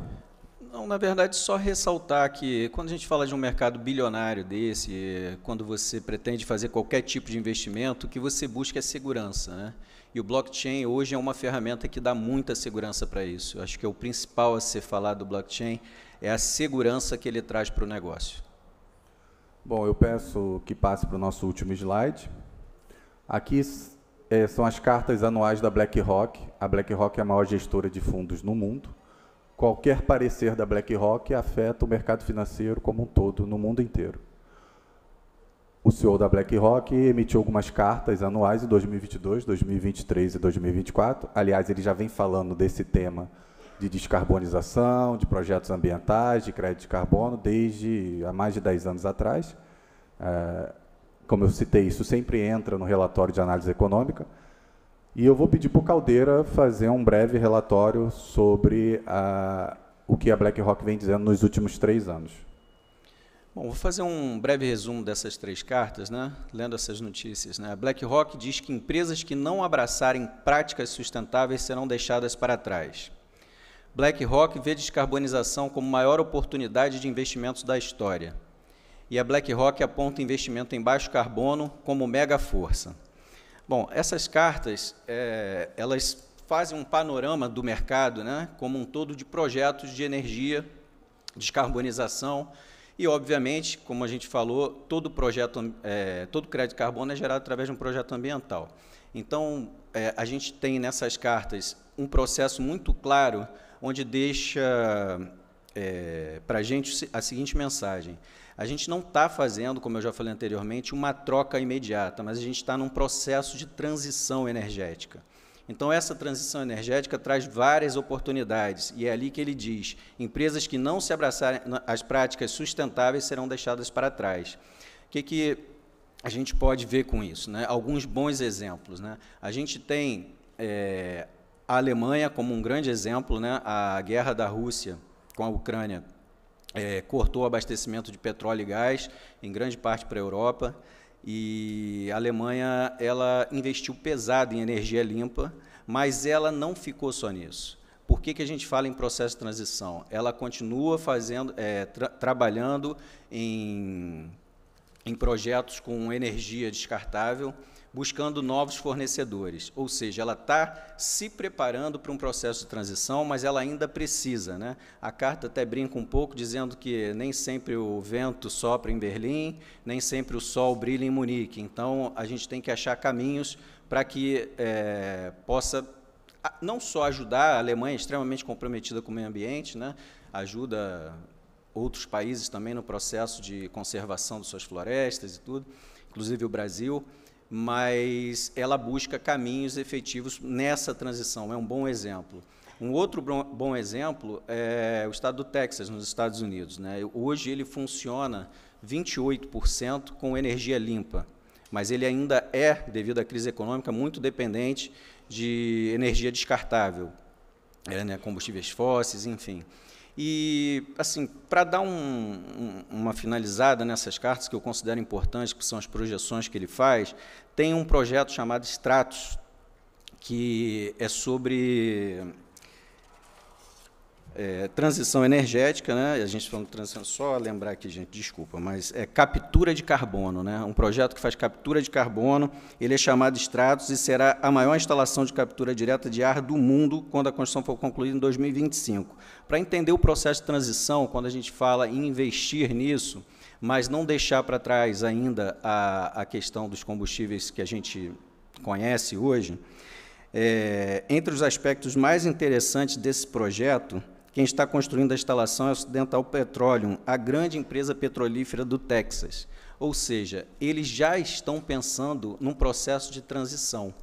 Não, na verdade, só ressaltar que quando a gente fala de um mercado bilionário desse, quando você pretende fazer qualquer tipo de investimento, o que você busca é segurança. Né? E o blockchain hoje é uma ferramenta que dá muita segurança para isso. Eu acho que é o principal a ser falado do blockchain é a segurança que ele traz para o negócio. Bom, eu peço que passe para o nosso último slide. Aqui é, são as cartas anuais da BlackRock. A BlackRock é a maior gestora de fundos no mundo. Qualquer parecer da BlackRock afeta o mercado financeiro como um todo, no mundo inteiro o senhor da BlackRock emitiu algumas cartas anuais em 2022, 2023 e 2024. Aliás, ele já vem falando desse tema de descarbonização, de projetos ambientais, de crédito de carbono, desde há mais de 10 anos atrás. É, como eu citei, isso sempre entra no relatório de análise econômica. E eu vou pedir para o Caldeira fazer um breve relatório sobre a, o que a BlackRock vem dizendo nos últimos três anos. Bom, vou fazer um breve resumo dessas três cartas, né? lendo essas notícias. Né? BlackRock diz que empresas que não abraçarem práticas sustentáveis serão deixadas para trás. BlackRock vê descarbonização como maior oportunidade de investimentos da história. E a BlackRock aponta investimento em baixo carbono como mega força. Bom, essas cartas, é, elas fazem um panorama do mercado, né, como um todo de projetos de energia, descarbonização, e, obviamente, como a gente falou, todo projeto, é, todo crédito de carbono é gerado através de um projeto ambiental. Então, é, a gente tem nessas cartas um processo muito claro onde deixa é, para a gente a seguinte mensagem. A gente não está fazendo, como eu já falei anteriormente, uma troca imediata, mas a gente está num processo de transição energética. Então, essa transição energética traz várias oportunidades, e é ali que ele diz: empresas que não se abraçarem às práticas sustentáveis serão deixadas para trás. O que, que a gente pode ver com isso? Né? Alguns bons exemplos. Né? A gente tem é, a Alemanha como um grande exemplo, né? a guerra da Rússia com a Ucrânia. É, cortou o abastecimento de petróleo e gás, em grande parte para a Europa. E a Alemanha ela investiu pesado em energia limpa, mas ela não ficou só nisso. Por que, que a gente fala em processo de transição? Ela continua fazendo, é, tra trabalhando em, em projetos com energia descartável buscando novos fornecedores. Ou seja, ela está se preparando para um processo de transição, mas ela ainda precisa. Né? A carta até brinca um pouco, dizendo que nem sempre o vento sopra em Berlim, nem sempre o sol brilha em Munique. Então, a gente tem que achar caminhos para que é, possa não só ajudar a Alemanha, extremamente comprometida com o meio ambiente, né? ajuda outros países também no processo de conservação de suas florestas e tudo, inclusive o Brasil mas ela busca caminhos efetivos nessa transição, é um bom exemplo. Um outro bom exemplo é o estado do Texas, nos Estados Unidos. Né? Hoje ele funciona 28% com energia limpa, mas ele ainda é, devido à crise econômica, muito dependente de energia descartável, é, né? combustíveis fósseis, enfim. E, assim, para dar um, um, uma finalizada nessas cartas que eu considero importantes, que são as projeções que ele faz, tem um projeto chamado Stratos, que é sobre é, transição energética, né? a gente falando de transição, só lembrar aqui, gente, desculpa, mas é captura de carbono. Né? Um projeto que faz captura de carbono, ele é chamado Stratos e será a maior instalação de captura direta de ar do mundo quando a construção for concluída em 2025. Para entender o processo de transição, quando a gente fala em investir nisso, mas não deixar para trás ainda a, a questão dos combustíveis que a gente conhece hoje, é, entre os aspectos mais interessantes desse projeto, quem está construindo a instalação é o Occidental Petroleum, a grande empresa petrolífera do Texas. Ou seja, eles já estão pensando num processo de transição.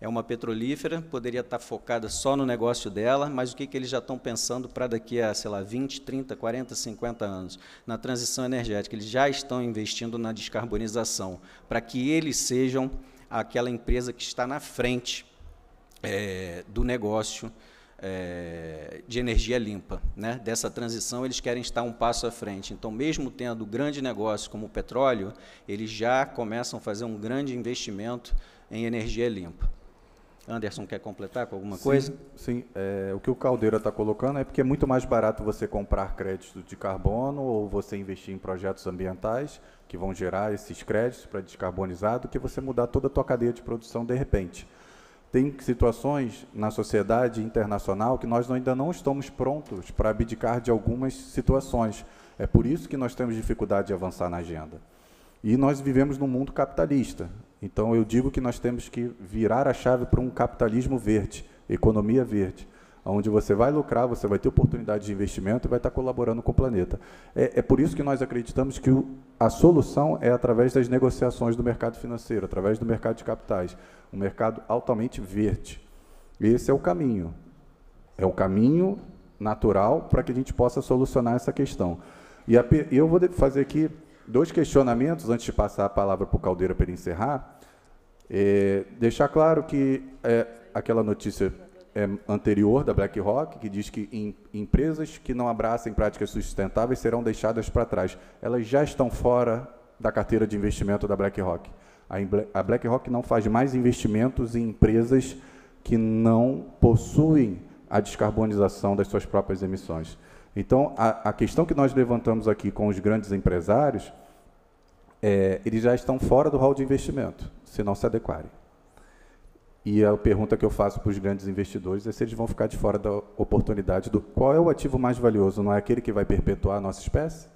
É uma petrolífera, poderia estar focada só no negócio dela, mas o que, que eles já estão pensando para daqui a, sei lá, 20, 30, 40, 50 anos? Na transição energética. Eles já estão investindo na descarbonização, para que eles sejam aquela empresa que está na frente é, do negócio é, de energia limpa. Né? Dessa transição, eles querem estar um passo à frente. Então, mesmo tendo grande negócio como o petróleo, eles já começam a fazer um grande investimento em energia limpa. Anderson quer completar com alguma sim, coisa? Sim, é, o que o Caldeira está colocando é porque é muito mais barato você comprar crédito de carbono ou você investir em projetos ambientais que vão gerar esses créditos para descarbonizar do que você mudar toda a sua cadeia de produção de repente. Tem situações na sociedade internacional que nós ainda não estamos prontos para abdicar de algumas situações. É por isso que nós temos dificuldade de avançar na agenda. E nós vivemos num mundo capitalista. Então eu digo que nós temos que virar a chave para um capitalismo verde, economia verde onde você vai lucrar, você vai ter oportunidade de investimento e vai estar colaborando com o planeta. É, é por isso que nós acreditamos que o, a solução é através das negociações do mercado financeiro, através do mercado de capitais, um mercado altamente verde. Esse é o caminho. É o caminho natural para que a gente possa solucionar essa questão. E a, eu vou fazer aqui dois questionamentos antes de passar a palavra para o Caldeira para ele encerrar. É, deixar claro que é, aquela notícia é, anterior da BlackRock, que diz que em, empresas que não abracem práticas sustentáveis serão deixadas para trás. Elas já estão fora da carteira de investimento da BlackRock. A, a BlackRock não faz mais investimentos em empresas que não possuem a descarbonização das suas próprias emissões. Então, a, a questão que nós levantamos aqui com os grandes empresários, é, eles já estão fora do hall de investimento, se não se adequarem. E a pergunta que eu faço para os grandes investidores é se eles vão ficar de fora da oportunidade do qual é o ativo mais valioso, não é aquele que vai perpetuar a nossa espécie?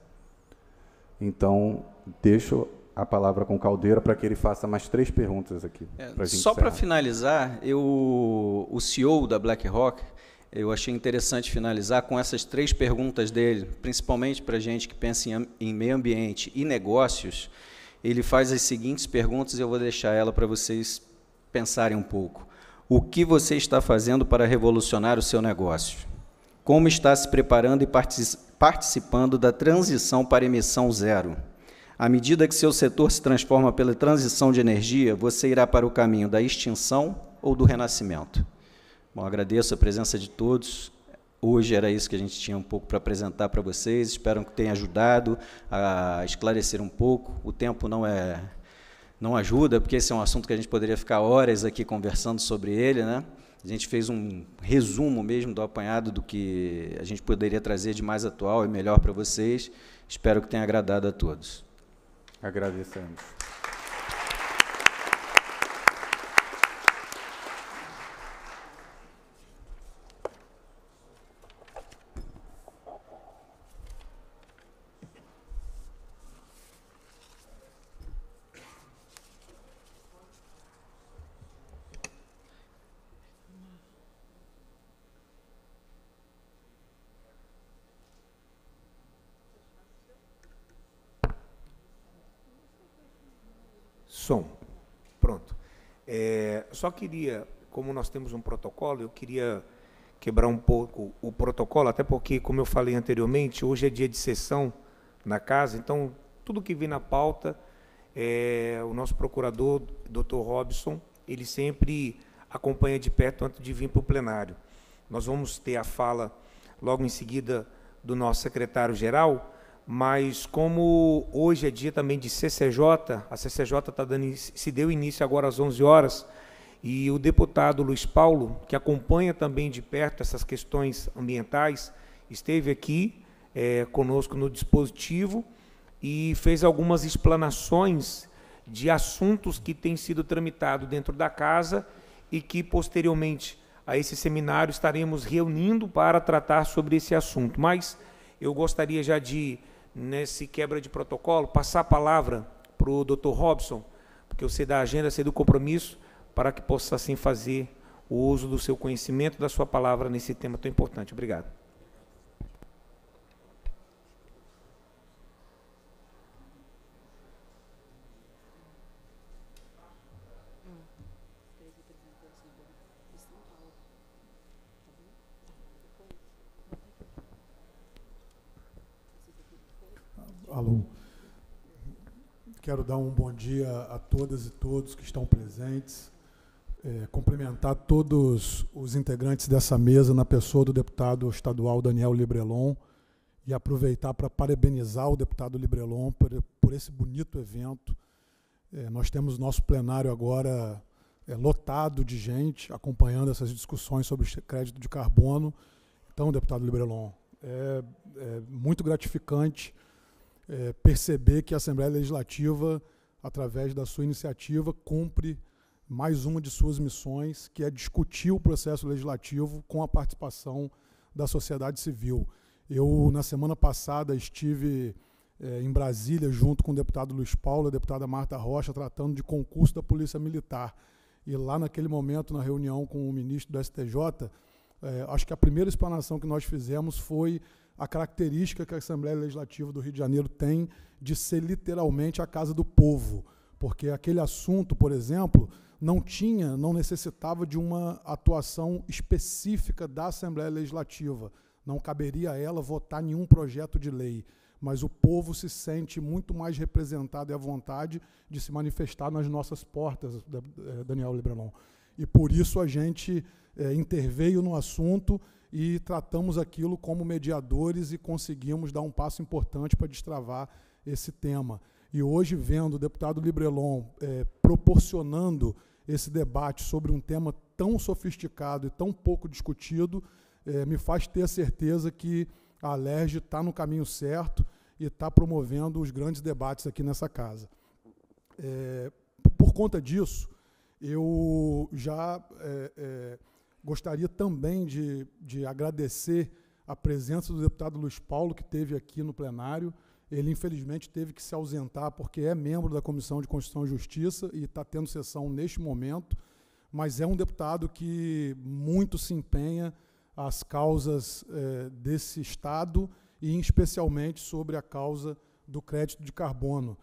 Então, deixo a palavra com o Caldeira para que ele faça mais três perguntas aqui. É, só para finalizar, eu, o CEO da BlackRock, eu achei interessante finalizar com essas três perguntas dele, principalmente para gente que pensa em, em meio ambiente e negócios. Ele faz as seguintes perguntas e eu vou deixar ela para vocês pensarem um pouco. O que você está fazendo para revolucionar o seu negócio? Como está se preparando e participando da transição para emissão zero? À medida que seu setor se transforma pela transição de energia, você irá para o caminho da extinção ou do renascimento? Bom, agradeço a presença de todos. Hoje era isso que a gente tinha um pouco para apresentar para vocês. Espero que tenha ajudado a esclarecer um pouco. O tempo não é não ajuda, porque esse é um assunto que a gente poderia ficar horas aqui conversando sobre ele, né? A gente fez um resumo mesmo do apanhado do que a gente poderia trazer de mais atual e melhor para vocês. Espero que tenha agradado a todos. Agradecemos. som. Pronto. É, só queria, como nós temos um protocolo, eu queria quebrar um pouco o protocolo, até porque, como eu falei anteriormente, hoje é dia de sessão na casa, então tudo que vem na pauta, é, o nosso procurador, Dr. Robson, ele sempre acompanha de perto antes de vir para o plenário. Nós vamos ter a fala logo em seguida do nosso secretário-geral, mas como hoje é dia também de CCJ, a CCJ tá dando, se deu início agora às 11 horas, e o deputado Luiz Paulo, que acompanha também de perto essas questões ambientais, esteve aqui é, conosco no dispositivo e fez algumas explanações de assuntos que têm sido tramitados dentro da casa e que posteriormente a esse seminário estaremos reunindo para tratar sobre esse assunto. Mas eu gostaria já de nesse quebra de protocolo, passar a palavra para o doutor Robson, porque eu sei da agenda, sei do compromisso, para que possa assim fazer o uso do seu conhecimento, da sua palavra nesse tema tão importante. Obrigado. Quero dar um bom dia a todas e todos que estão presentes. É, cumprimentar todos os integrantes dessa mesa na pessoa do deputado estadual Daniel Librelon e aproveitar para parabenizar o deputado Librelon por, por esse bonito evento. É, nós temos nosso plenário agora é, lotado de gente acompanhando essas discussões sobre crédito de carbono. Então, deputado Librelon, é, é muito gratificante é, perceber que a Assembleia Legislativa, através da sua iniciativa, cumpre mais uma de suas missões, que é discutir o processo legislativo com a participação da sociedade civil. Eu, na semana passada, estive é, em Brasília, junto com o deputado Luiz Paulo, a deputada Marta Rocha, tratando de concurso da Polícia Militar. E lá, naquele momento, na reunião com o ministro do STJ, é, acho que a primeira explanação que nós fizemos foi a característica que a Assembleia Legislativa do Rio de Janeiro tem de ser literalmente a casa do povo, porque aquele assunto, por exemplo, não tinha, não necessitava de uma atuação específica da Assembleia Legislativa. Não caberia a ela votar nenhum projeto de lei, mas o povo se sente muito mais representado e à vontade de se manifestar nas nossas portas, eh, Daniel Lebranon. E por isso a gente é, interveio no assunto e tratamos aquilo como mediadores e conseguimos dar um passo importante para destravar esse tema. E hoje, vendo o deputado Librelon é, proporcionando esse debate sobre um tema tão sofisticado e tão pouco discutido, é, me faz ter a certeza que a LERJ está no caminho certo e está promovendo os grandes debates aqui nessa casa. É, por conta disso, eu já é, é Gostaria também de, de agradecer a presença do deputado Luiz Paulo, que teve aqui no plenário. Ele, infelizmente, teve que se ausentar porque é membro da Comissão de Constituição e Justiça e está tendo sessão neste momento, mas é um deputado que muito se empenha às causas eh, desse Estado e, especialmente, sobre a causa do crédito de carbono.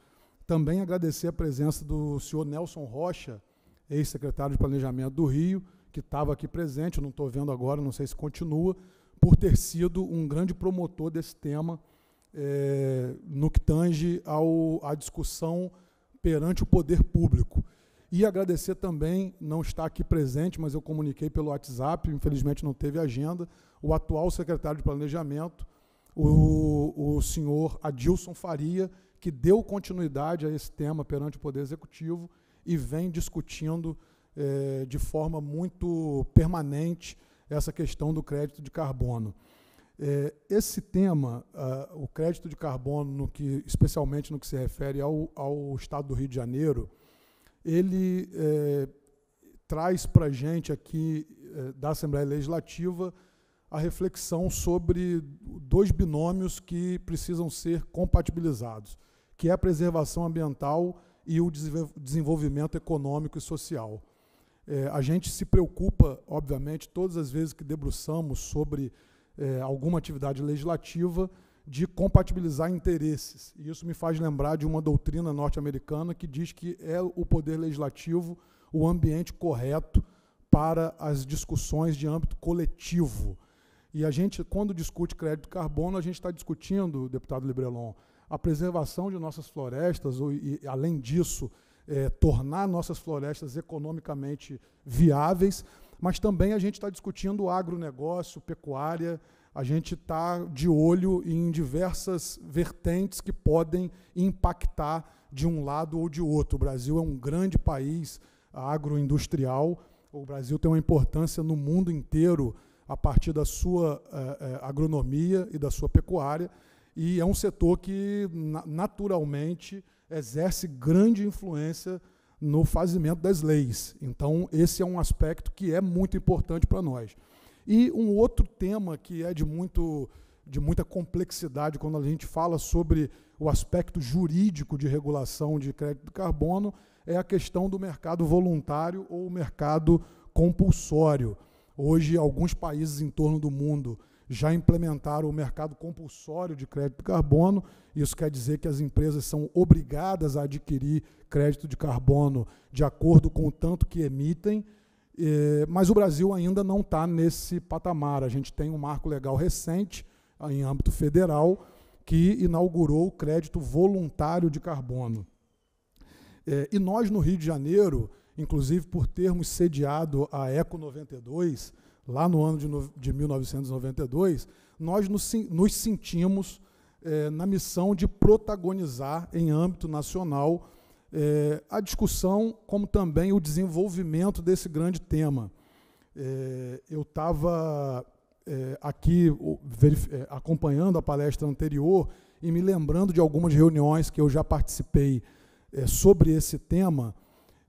Também agradecer a presença do senhor Nelson Rocha, ex-secretário de Planejamento do Rio, que estava aqui presente, não estou vendo agora, não sei se continua, por ter sido um grande promotor desse tema é, no que tange ao, à discussão perante o poder público. E agradecer também, não está aqui presente, mas eu comuniquei pelo WhatsApp, infelizmente não teve agenda, o atual secretário de Planejamento, o, o senhor Adilson Faria, que deu continuidade a esse tema perante o Poder Executivo e vem discutindo é, de forma muito permanente essa questão do crédito de carbono. É, esse tema, o crédito de carbono, no que, especialmente no que se refere ao, ao Estado do Rio de Janeiro, ele é, traz para a gente aqui da Assembleia Legislativa a reflexão sobre dois binômios que precisam ser compatibilizados, que é a preservação ambiental e o desenvolvimento econômico e social. É, a gente se preocupa, obviamente, todas as vezes que debruçamos sobre é, alguma atividade legislativa, de compatibilizar interesses. E isso me faz lembrar de uma doutrina norte-americana que diz que é o poder legislativo o ambiente correto para as discussões de âmbito coletivo. E a gente, quando discute crédito carbono, a gente está discutindo, deputado Librelon, a preservação de nossas florestas, e, além disso, é, tornar nossas florestas economicamente viáveis, mas também a gente está discutindo agronegócio, pecuária, a gente está de olho em diversas vertentes que podem impactar de um lado ou de outro. O Brasil é um grande país agroindustrial, o Brasil tem uma importância no mundo inteiro a partir da sua eh, agronomia e da sua pecuária, e é um setor que, naturalmente, exerce grande influência no fazimento das leis. Então, esse é um aspecto que é muito importante para nós. E um outro tema que é de, muito, de muita complexidade quando a gente fala sobre o aspecto jurídico de regulação de crédito de carbono é a questão do mercado voluntário ou mercado compulsório. Hoje, alguns países em torno do mundo já implementaram o mercado compulsório de crédito de carbono. Isso quer dizer que as empresas são obrigadas a adquirir crédito de carbono de acordo com o tanto que emitem. Eh, mas o Brasil ainda não está nesse patamar. A gente tem um marco legal recente, ah, em âmbito federal, que inaugurou o crédito voluntário de carbono. Eh, e nós, no Rio de Janeiro, inclusive por termos sediado a Eco 92, lá no ano de, no, de 1992, nós nos, nos sentimos é, na missão de protagonizar em âmbito nacional é, a discussão, como também o desenvolvimento desse grande tema. É, eu estava aqui acompanhando a palestra anterior e me lembrando de algumas reuniões que eu já participei sobre esse tema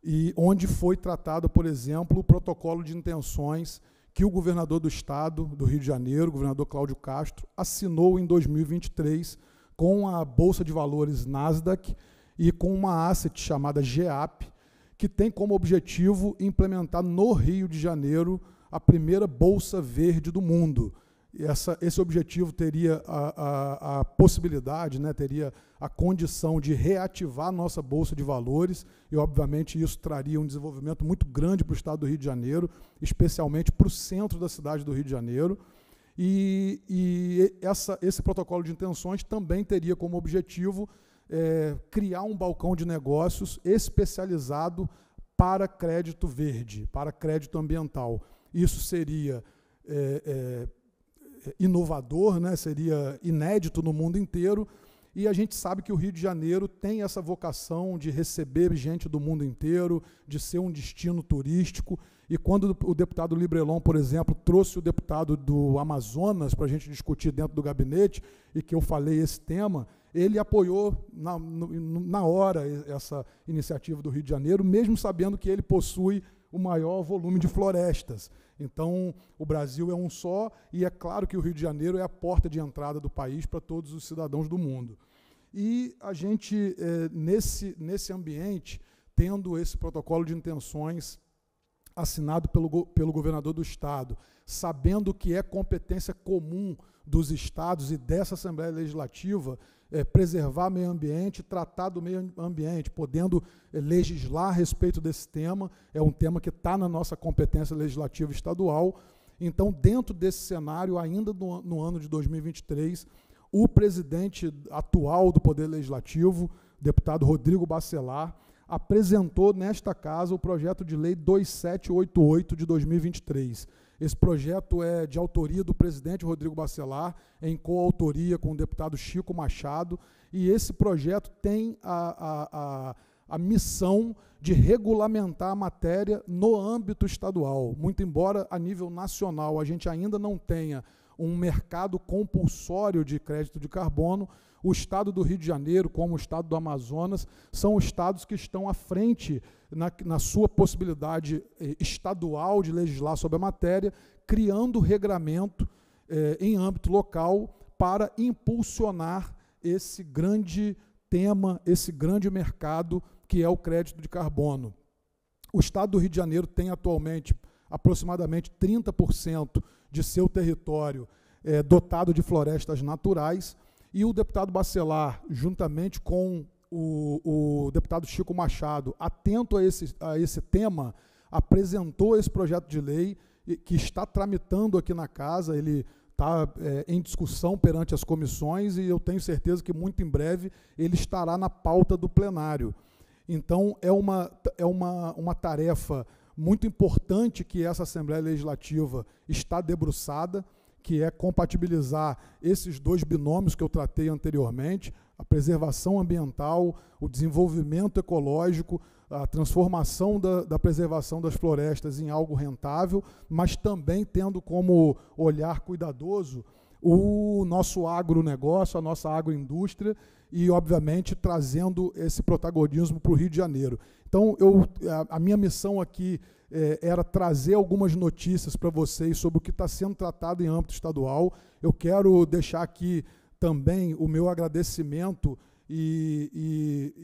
e onde foi tratado, por exemplo, o protocolo de intenções que o governador do estado do Rio de Janeiro, o governador Cláudio Castro, assinou em 2023 com a Bolsa de Valores Nasdaq e com uma asset chamada GEAP, que tem como objetivo implementar no Rio de Janeiro a primeira Bolsa Verde do mundo. Essa, esse objetivo teria a, a, a possibilidade, né, teria a condição de reativar nossa bolsa de valores, e obviamente isso traria um desenvolvimento muito grande para o estado do Rio de Janeiro, especialmente para o centro da cidade do Rio de Janeiro. E, e essa, esse protocolo de intenções também teria como objetivo é, criar um balcão de negócios especializado para crédito verde, para crédito ambiental. Isso seria é, é, inovador, né? seria inédito no mundo inteiro, e a gente sabe que o Rio de Janeiro tem essa vocação de receber gente do mundo inteiro, de ser um destino turístico. E quando o deputado Librelon, por exemplo, trouxe o deputado do Amazonas para a gente discutir dentro do gabinete, e que eu falei esse tema, ele apoiou na, na hora essa iniciativa do Rio de Janeiro, mesmo sabendo que ele possui o maior volume de florestas. Então, o Brasil é um só, e é claro que o Rio de Janeiro é a porta de entrada do país para todos os cidadãos do mundo. E a gente, é, nesse, nesse ambiente, tendo esse protocolo de intenções assinado pelo, pelo governador do Estado, sabendo que é competência comum dos estados e dessa Assembleia Legislativa é, preservar meio ambiente, tratar do meio ambiente, podendo é, legislar a respeito desse tema. É um tema que está na nossa competência legislativa estadual. Então, dentro desse cenário, ainda no, no ano de 2023, o presidente atual do Poder Legislativo, deputado Rodrigo Bacelar, apresentou nesta casa o projeto de lei 2788 de 2023 esse projeto é de autoria do presidente Rodrigo Bacelar, em coautoria com o deputado Chico Machado, e esse projeto tem a, a, a, a missão de regulamentar a matéria no âmbito estadual. Muito embora a nível nacional a gente ainda não tenha um mercado compulsório de crédito de carbono, o estado do Rio de Janeiro, como o estado do Amazonas, são estados que estão à frente na, na sua possibilidade eh, estadual de legislar sobre a matéria, criando regramento eh, em âmbito local para impulsionar esse grande tema, esse grande mercado que é o crédito de carbono. O Estado do Rio de Janeiro tem atualmente aproximadamente 30% de seu território eh, dotado de florestas naturais, e o deputado Bacelar, juntamente com o, o deputado Chico Machado, atento a esse, a esse tema, apresentou esse projeto de lei que está tramitando aqui na casa, ele está é, em discussão perante as comissões e eu tenho certeza que muito em breve ele estará na pauta do plenário. Então, é uma, é uma, uma tarefa muito importante que essa Assembleia Legislativa está debruçada, que é compatibilizar esses dois binômios que eu tratei anteriormente, a preservação ambiental, o desenvolvimento ecológico, a transformação da, da, preservação das florestas em algo rentável, mas também tendo como olhar cuidadoso o nosso agronegócio, a nossa agroindústria e, obviamente, trazendo esse protagonismo para o Rio de Janeiro. Então, eu, a, a minha missão aqui é, era trazer algumas notícias para vocês sobre o que está sendo tratado em âmbito estadual. Eu quero deixar aqui também o meu agradecimento e, e,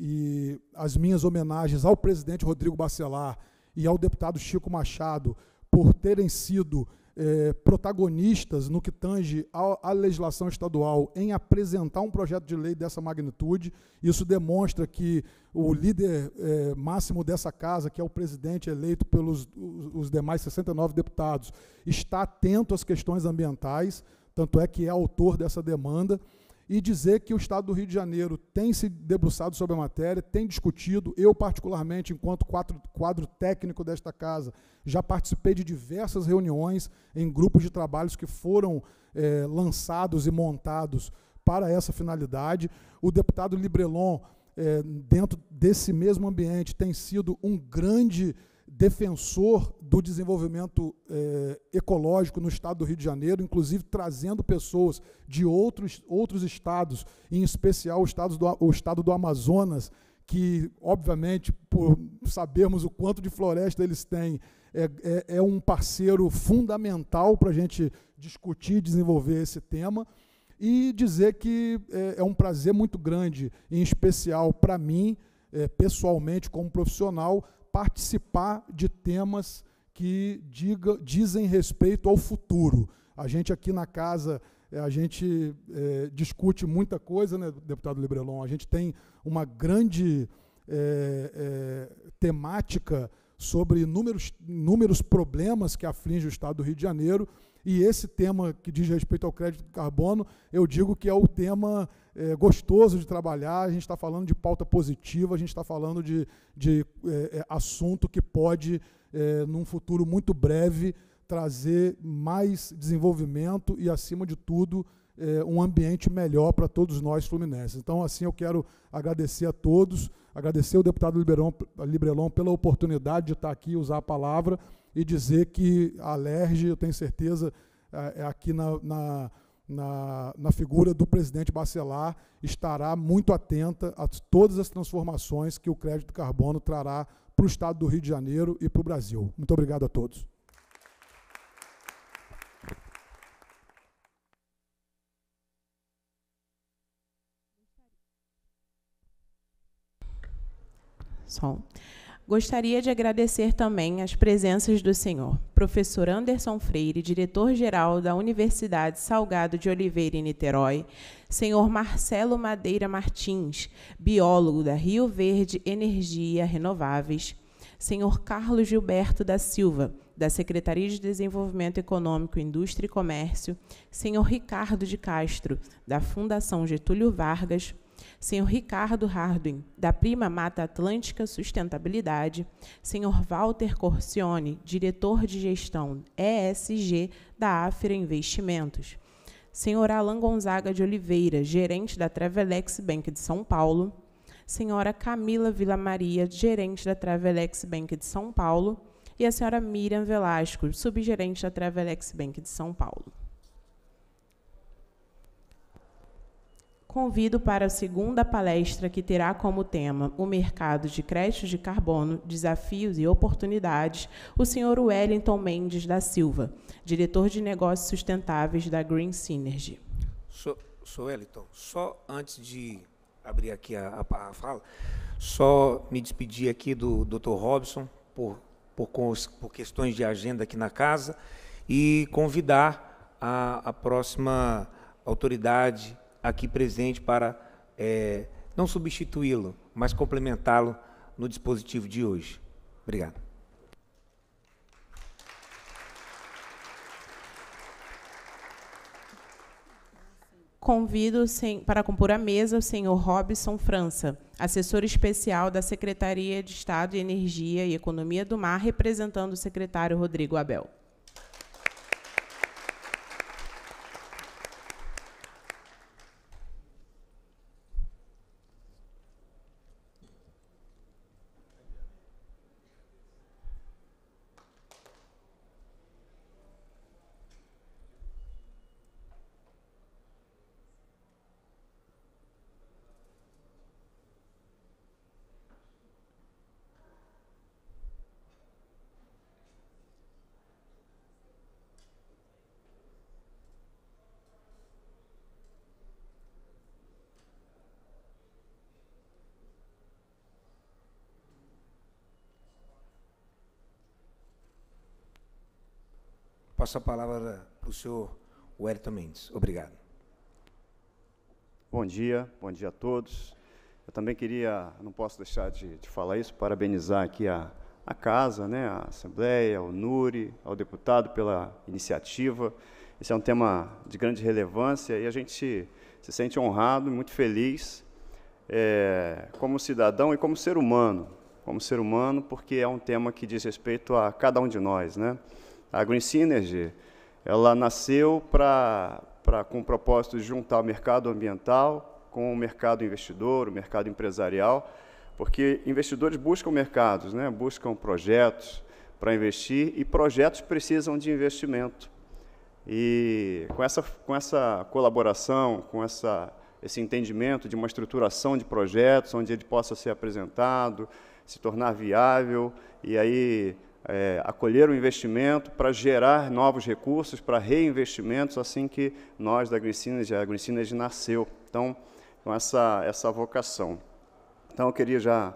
e as minhas homenagens ao presidente Rodrigo Bacelar e ao deputado Chico Machado por terem sido eh, protagonistas no que tange à legislação estadual em apresentar um projeto de lei dessa magnitude. Isso demonstra que o líder eh, máximo dessa casa, que é o presidente eleito pelos os demais 69 deputados, está atento às questões ambientais tanto é que é autor dessa demanda, e dizer que o Estado do Rio de Janeiro tem se debruçado sobre a matéria, tem discutido. Eu, particularmente, enquanto quadro, quadro técnico desta casa, já participei de diversas reuniões em grupos de trabalhos que foram é, lançados e montados para essa finalidade. O deputado Librelon, é, dentro desse mesmo ambiente, tem sido um grande defensor do desenvolvimento eh, ecológico no estado do Rio de Janeiro, inclusive trazendo pessoas de outros, outros estados, em especial o estado do, o estado do Amazonas, que, obviamente, por sabermos o quanto de floresta eles têm, é, é, é um parceiro fundamental para a gente discutir e desenvolver esse tema. E dizer que é, é um prazer muito grande, em especial para mim, é, pessoalmente como profissional, participar de temas que diga, dizem respeito ao futuro. A gente aqui na casa, eh, a gente é, discute muita coisa, né, deputado Librelon? A gente tem uma grande é, é, temática sobre inúmeros, inúmeros problemas que aflige o Estado do Rio de Janeiro, e esse tema que diz respeito ao crédito de carbono, eu digo que é o tema é, gostoso de trabalhar, a gente está falando de pauta positiva, a gente está falando de, de é, é, assunto que pode, é, num futuro muito breve, trazer mais desenvolvimento e, acima de tudo, é, um ambiente melhor para todos nós fluminenses. Então, assim, eu quero agradecer a todos, agradecer ao deputado Liberon, Librelon pela oportunidade de estar tá aqui, usar a palavra e dizer que a LERJ, eu tenho certeza, é, é aqui na, na na, na figura do presidente Bacelar estará muito atenta a todas as transformações que o crédito carbono trará para o Estado do Rio de Janeiro e para o Brasil. Muito obrigado a todos. Som. Gostaria de agradecer também as presenças do senhor professor Anderson Freire, diretor-geral da Universidade Salgado de Oliveira, em Niterói, senhor Marcelo Madeira Martins, biólogo da Rio Verde Energia Renováveis, senhor Carlos Gilberto da Silva, da Secretaria de Desenvolvimento Econômico, Indústria e Comércio, senhor Ricardo de Castro, da Fundação Getúlio Vargas, senhor Ricardo Hardwin, da Prima Mata Atlântica Sustentabilidade, senhor Walter Corcione, diretor de gestão ESG da Afra Investimentos, senhor Alan Gonzaga de Oliveira, gerente da Travelex Bank de São Paulo, senhora Camila Vila Maria, gerente da Travelex Bank de São Paulo, e a senhora Miriam Velasco, subgerente da Travelex Bank de São Paulo. convido para a segunda palestra que terá como tema O Mercado de Créditos de Carbono, Desafios e Oportunidades, o senhor Wellington Mendes da Silva, diretor de Negócios Sustentáveis da Green Synergy. Sou, sou Wellington, só antes de abrir aqui a, a, a fala, só me despedir aqui do Dr. Robson por, por, por questões de agenda aqui na casa e convidar a, a próxima autoridade aqui presente para é, não substituí-lo, mas complementá-lo no dispositivo de hoje. Obrigado. Convido sem, para compor a mesa o senhor Robson França, assessor especial da Secretaria de Estado de Energia e Economia do Mar, representando o secretário Rodrigo Abel. passo a palavra para o senhor Wellington Mendes. Obrigado. Bom dia, bom dia a todos. Eu também queria, não posso deixar de, de falar isso, parabenizar aqui a, a casa, né, a Assembleia, ao NURI, ao deputado pela iniciativa. Esse é um tema de grande relevância e a gente se sente honrado e muito feliz é, como cidadão e como ser humano, como ser humano, porque é um tema que diz respeito a cada um de nós, né? A Green Synergy, ela nasceu pra, pra, com o propósito de juntar o mercado ambiental com o mercado investidor, o mercado empresarial, porque investidores buscam mercados, né? buscam projetos para investir e projetos precisam de investimento. E com essa, com essa colaboração, com essa, esse entendimento de uma estruturação de projetos, onde ele possa ser apresentado, se tornar viável, e aí é, acolher o investimento para gerar novos recursos para reinvestimentos assim que nós da Grincinas, a Grincinas nasceu. Então, com essa, essa vocação. Então, eu queria já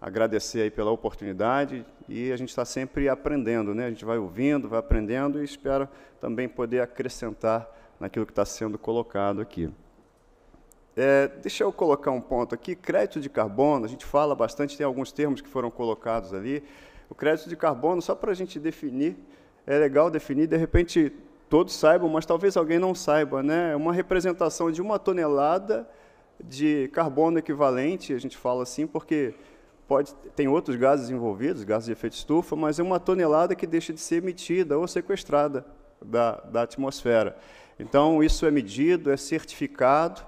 agradecer aí pela oportunidade e a gente está sempre aprendendo, né? A gente vai ouvindo, vai aprendendo e espero também poder acrescentar naquilo que está sendo colocado aqui. É, deixa eu colocar um ponto aqui. Crédito de carbono, a gente fala bastante, tem alguns termos que foram colocados ali. O crédito de carbono, só para a gente definir, é legal definir, de repente todos saibam, mas talvez alguém não saiba, né? É uma representação de uma tonelada de carbono equivalente, a gente fala assim, porque pode tem outros gases envolvidos, gases de efeito estufa, mas é uma tonelada que deixa de ser emitida ou sequestrada da, da atmosfera. Então, isso é medido, é certificado,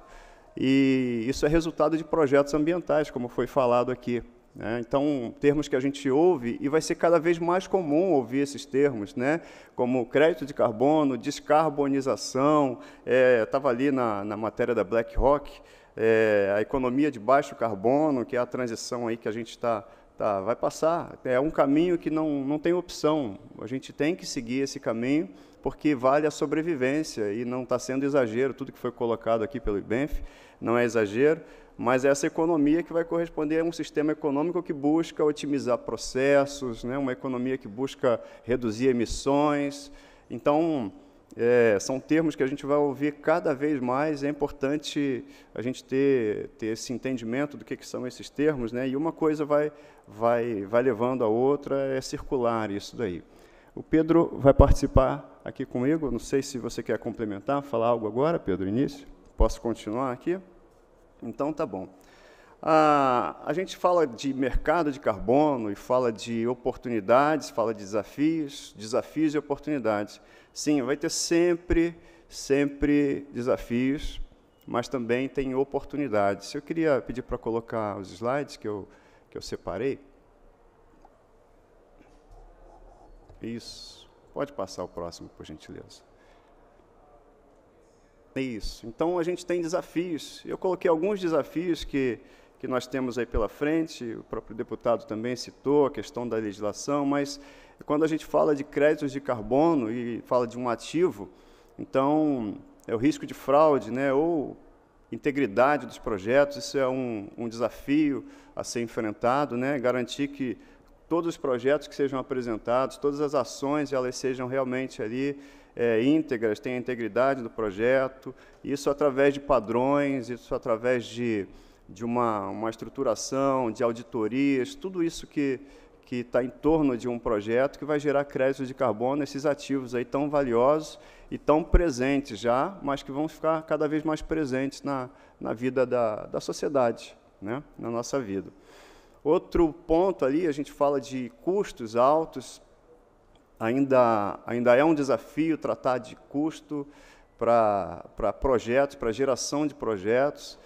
e isso é resultado de projetos ambientais, como foi falado aqui. Né? Então, termos que a gente ouve, e vai ser cada vez mais comum ouvir esses termos, né? como crédito de carbono, descarbonização, estava é, ali na, na matéria da BlackRock, é, a economia de baixo carbono, que é a transição aí que a gente está tá, vai passar. É um caminho que não, não tem opção. A gente tem que seguir esse caminho porque vale a sobrevivência e não está sendo exagero. Tudo que foi colocado aqui pelo IBENF não é exagero mas é essa economia que vai corresponder a um sistema econômico que busca otimizar processos, né? uma economia que busca reduzir emissões. Então, é, são termos que a gente vai ouvir cada vez mais. É importante a gente ter, ter esse entendimento do que, que são esses termos, né? e uma coisa vai, vai, vai levando a outra, é circular isso daí. O Pedro vai participar aqui comigo. Não sei se você quer complementar, falar algo agora, Pedro, início. Posso continuar aqui? Então tá bom. Ah, a gente fala de mercado de carbono e fala de oportunidades, fala de desafios, desafios e oportunidades. Sim, vai ter sempre, sempre desafios, mas também tem oportunidades. Eu queria pedir para colocar os slides que eu, que eu separei. Isso. Pode passar o próximo, por gentileza isso. Então a gente tem desafios. Eu coloquei alguns desafios que, que nós temos aí pela frente, o próprio deputado também citou a questão da legislação, mas quando a gente fala de créditos de carbono e fala de um ativo, então é o risco de fraude, né, ou integridade dos projetos, isso é um, um desafio a ser enfrentado, né, garantir que todos os projetos que sejam apresentados, todas as ações, elas sejam realmente ali é, íntegras, integridade do projeto, isso através de padrões, isso através de, de uma, uma estruturação, de auditorias, tudo isso que que está em torno de um projeto que vai gerar crédito de carbono, esses ativos aí tão valiosos e tão presentes já, mas que vão ficar cada vez mais presentes na, na vida da, da sociedade, né? na nossa vida. Outro ponto ali, a gente fala de custos altos ainda, ainda é um desafio tratar de custo para projetos, para geração de projetos,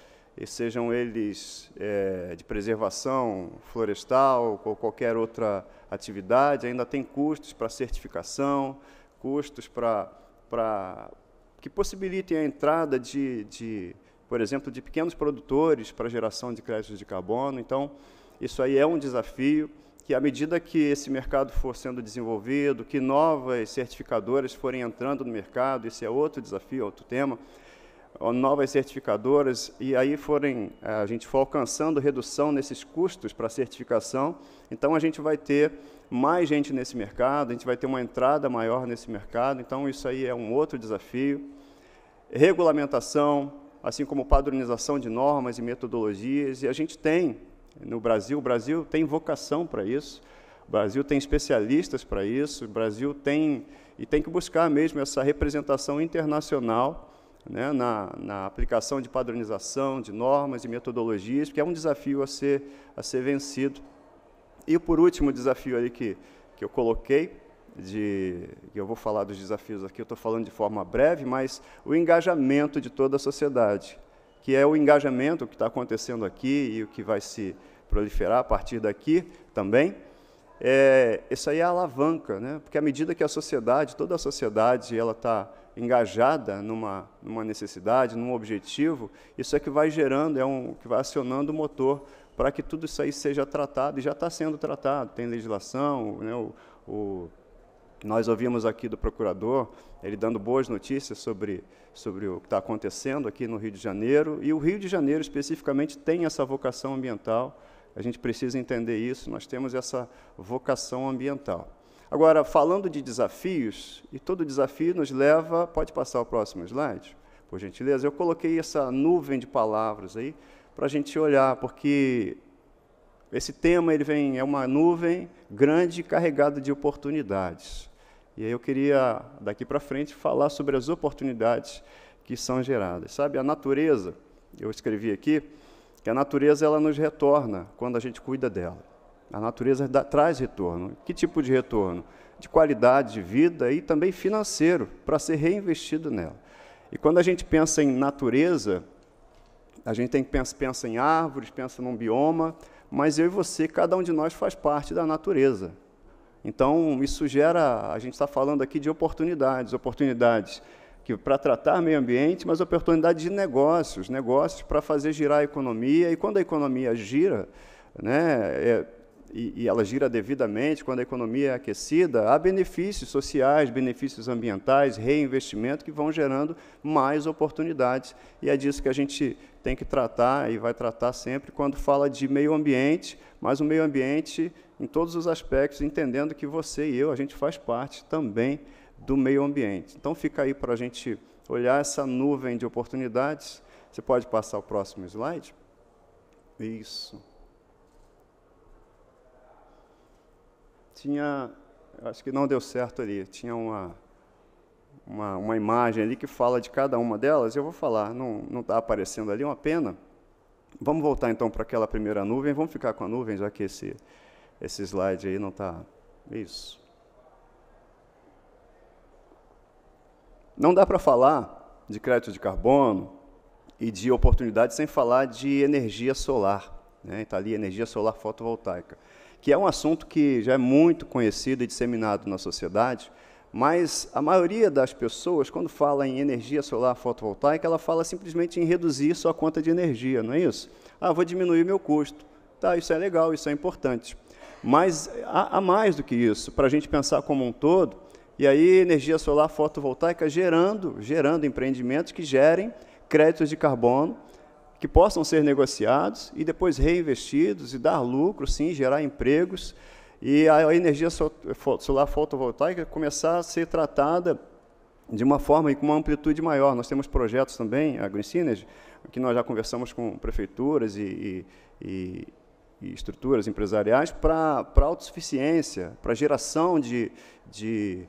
sejam eles é, de preservação florestal ou qualquer outra atividade, ainda tem custos para certificação, custos para, para que possibilitem a entrada de, de, por exemplo, de pequenos produtores para geração de créditos de carbono. Então, isso aí é um desafio que à medida que esse mercado for sendo desenvolvido, que novas certificadoras forem entrando no mercado, esse é outro desafio, é outro tema, novas certificadoras e aí forem eh, a gente for alcançando redução nesses custos para certificação, então a gente vai ter mais gente nesse mercado, a gente vai ter uma entrada maior nesse mercado, então isso aí é um outro desafio. Regulamentação, assim como padronização de normas e metodologias, e a gente tem no Brasil. O Brasil tem vocação para isso, o Brasil tem especialistas para isso, o Brasil tem e tem que buscar mesmo essa representação internacional né, na, na aplicação de padronização, de normas e metodologias, que é um desafio a ser, a ser vencido. E por último, o desafio ali que, que eu coloquei, de, eu vou falar dos desafios aqui, eu estou falando de forma breve, mas o engajamento de toda a sociedade que é o engajamento que está acontecendo aqui e o que vai se proliferar a partir daqui também. É, isso aí é a alavanca, né? porque à medida que a sociedade, toda a sociedade, ela está engajada numa, numa necessidade, num objetivo, isso é que vai gerando, é um que vai acionando o motor para que tudo isso aí seja tratado e já está sendo tratado. Tem legislação, né? o, o, nós ouvimos aqui do procurador, ele dando boas notícias sobre sobre o que está acontecendo aqui no Rio de Janeiro. E o Rio de Janeiro, especificamente, tem essa vocação ambiental. A gente precisa entender isso, nós temos essa vocação ambiental. Agora, falando de desafios, e todo desafio nos leva. Pode passar o próximo slide, por gentileza? Eu coloquei essa nuvem de palavras aí para a gente olhar, porque esse tema ele vem é uma nuvem grande carregada de oportunidades. E aí eu queria, daqui para frente, falar sobre as oportunidades que são geradas. Sabe, a natureza, eu escrevi aqui, que a natureza ela nos retorna quando a gente cuida dela. A natureza dá, traz retorno. Que tipo de retorno? De qualidade de vida e também financeiro, para ser reinvestido nela. E quando a gente pensa em natureza, a gente tem que pensa, pensa em árvores, pensa num bioma, mas eu e você, cada um de nós faz parte da natureza. Então, isso gera, a gente está falando aqui de oportunidades, oportunidades que para tratar meio ambiente, mas oportunidades de negócios, negócios para fazer girar a economia. E quando a economia gira, né, é, e, e, ela gira devidamente, quando a economia é aquecida, há benefícios sociais, benefícios ambientais, reinvestimento que vão gerando mais oportunidades. E é disso que a gente tem que tratar e vai tratar sempre quando fala de meio ambiente, mas o meio ambiente em todos os aspectos, entendendo que você e eu, a gente faz parte também do meio ambiente. Então fica aí para a gente olhar essa nuvem de oportunidades. Você pode passar o próximo slide? Isso. Tinha, acho que não deu certo ali, tinha uma, uma, uma imagem ali que fala de cada uma delas, eu vou falar, não está aparecendo ali, é uma pena. Vamos voltar então para aquela primeira nuvem, vamos ficar com a nuvem, já que esse esse slide aí não está. É isso. Não dá para falar de crédito de carbono e de oportunidade sem falar de energia solar. Né? Está ali energia solar fotovoltaica, que é um assunto que já é muito conhecido e disseminado na sociedade, mas a maioria das pessoas, quando fala em energia solar fotovoltaica, ela fala simplesmente em reduzir sua conta de energia, não é isso? Ah, vou diminuir meu custo. Tá, isso é legal, isso é importante. Mas há, há mais do que isso, para a gente pensar como um todo, e aí energia solar fotovoltaica gerando, gerando empreendimentos que gerem créditos de carbono que possam ser negociados e depois reinvestidos e dar lucro, sim, gerar empregos e a energia solar fotovoltaica começar a ser tratada de uma forma e com uma amplitude maior. Nós temos projetos também, a Green Synergy, que nós já conversamos com prefeituras e, e, e estruturas empresariais para autossuficiência, para geração de, de,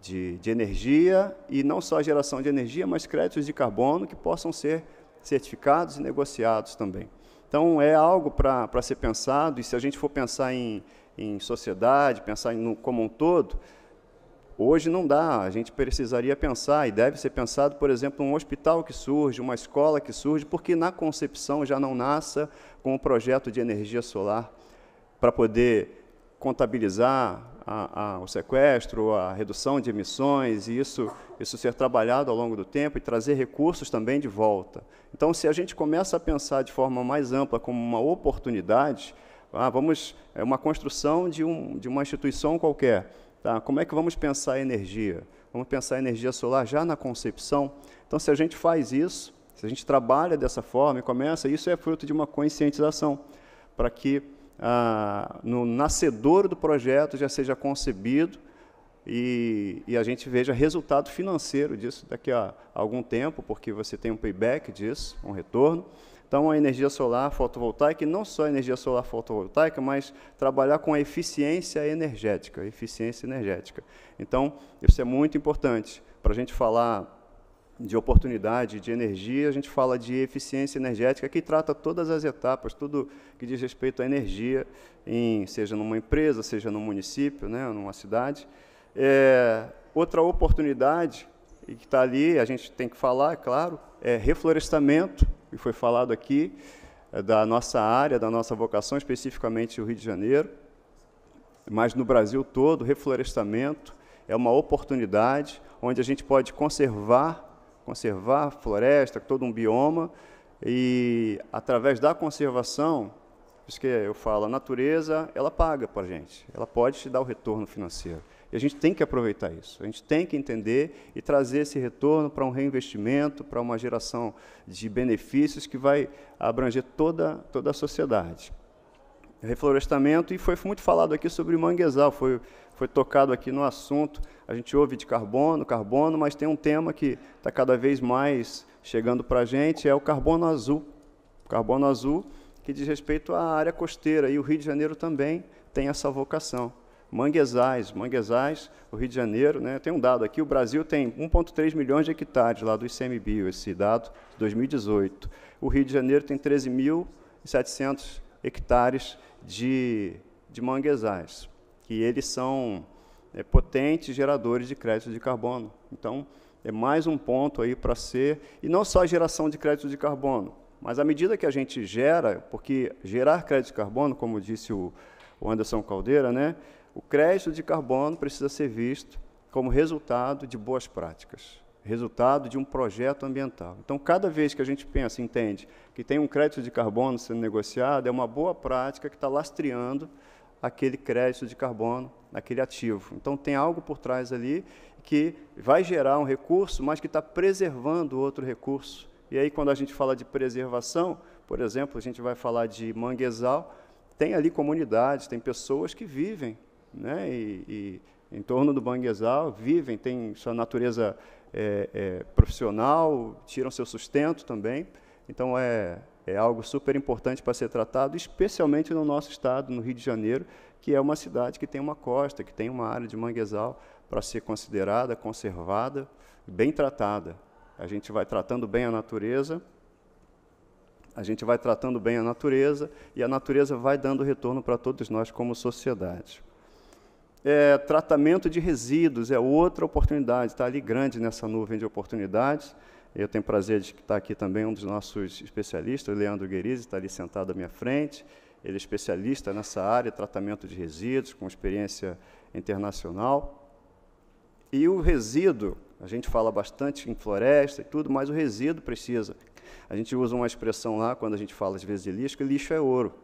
de, de, energia, e não só geração de energia, mas créditos de carbono que possam ser certificados e negociados também. Então, é algo para ser pensado, e se a gente for pensar em, em sociedade, pensar em, no, como um todo, Hoje não dá, a gente precisaria pensar, e deve ser pensado, por exemplo, um hospital que surge, uma escola que surge, porque na concepção já não nasça com um projeto de energia solar para poder contabilizar a, a, o sequestro, a redução de emissões, e isso, isso ser trabalhado ao longo do tempo e trazer recursos também de volta. Então, se a gente começa a pensar de forma mais ampla como uma oportunidade, ah, vamos é uma construção de, um, de uma instituição qualquer. Tá? Como é que vamos pensar a energia? Vamos pensar a energia solar já na concepção? Então, se a gente faz isso, se a gente trabalha dessa forma e começa, isso é fruto de uma conscientização, para que ah, no nascedor do projeto já seja concebido e, e, a gente veja resultado financeiro disso daqui a algum tempo, porque você tem um payback disso, um retorno. Então, a energia solar fotovoltaica, e não só a energia solar fotovoltaica, mas trabalhar com a eficiência energética, a eficiência energética. Então, isso é muito importante para a gente falar de oportunidade, de energia, a gente fala de eficiência energética, que trata todas as etapas, tudo que diz respeito à energia, em, seja numa empresa, seja num município, né, numa cidade. É, outra oportunidade e que está ali, a gente tem que falar, é claro, é reflorestamento, e foi falado aqui, é da nossa área, da nossa vocação, especificamente o Rio de Janeiro, mas no Brasil todo, reflorestamento é uma oportunidade onde a gente pode conservar conservar a floresta, todo um bioma, e através da conservação, por isso que eu falo, a natureza, ela paga para a gente, ela pode te dar o retorno financeiro. E a gente tem que aproveitar isso, a gente tem que entender e trazer esse retorno para um reinvestimento, para uma geração de benefícios que vai abranger toda, toda a sociedade reflorestamento e foi muito falado aqui sobre manguezal. Foi foi tocado aqui no assunto. A gente ouve de carbono, carbono, mas tem um tema que está cada vez mais chegando para a gente, é o carbono azul. O carbono azul que diz respeito à área costeira, e o Rio de Janeiro também tem essa vocação. Manguezais, manguezais, o Rio de Janeiro, né, tem um dado aqui, o Brasil tem 1,3 milhões de hectares lá do ICMBio, esse dado de 2018. O Rio de Janeiro tem 13.700 hectares de, de manguezais que eles são é, potentes geradores de crédito de carbono. Então, é mais um ponto aí para ser, e não só a geração de crédito de carbono, mas à medida que a gente gera, porque gerar crédito de carbono, como disse o, o Anderson Caldeira, né, o crédito de carbono precisa ser visto como resultado de boas práticas, resultado de um projeto ambiental. Então, cada vez que a gente pensa, entende, que tem um crédito de carbono sendo negociado, é uma boa prática que está lastreando aquele crédito de carbono aquele ativo. Então tem algo por trás ali que vai gerar um recurso, mas que está preservando outro recurso. E aí quando a gente fala de preservação, por exemplo, a gente vai falar de manguezal, tem ali comunidades, tem pessoas que vivem, né? E, e em torno do manguezal vivem, tem sua natureza é, é, profissional, tiram seu sustento também. Então é é algo super importante para ser tratado, especialmente no nosso estado, no Rio de Janeiro, que é uma cidade que tem uma costa, que tem uma área de manguezal para ser considerada, conservada, bem tratada. A gente vai tratando bem a natureza, a gente vai tratando bem a natureza e a natureza vai dando retorno para todos nós como sociedade. É, tratamento de resíduos é outra oportunidade, está ali grande nessa nuvem de oportunidades. Eu tenho prazer de estar aqui também um dos nossos especialistas, o Leandro Guerizzi, está ali sentado à minha frente. Ele é especialista nessa área, tratamento de resíduos, com experiência internacional. E o resíduo, a gente fala bastante em floresta e tudo, mas o resíduo precisa. A gente usa uma expressão lá, quando a gente fala às vezes de lixo, que lixo é ouro.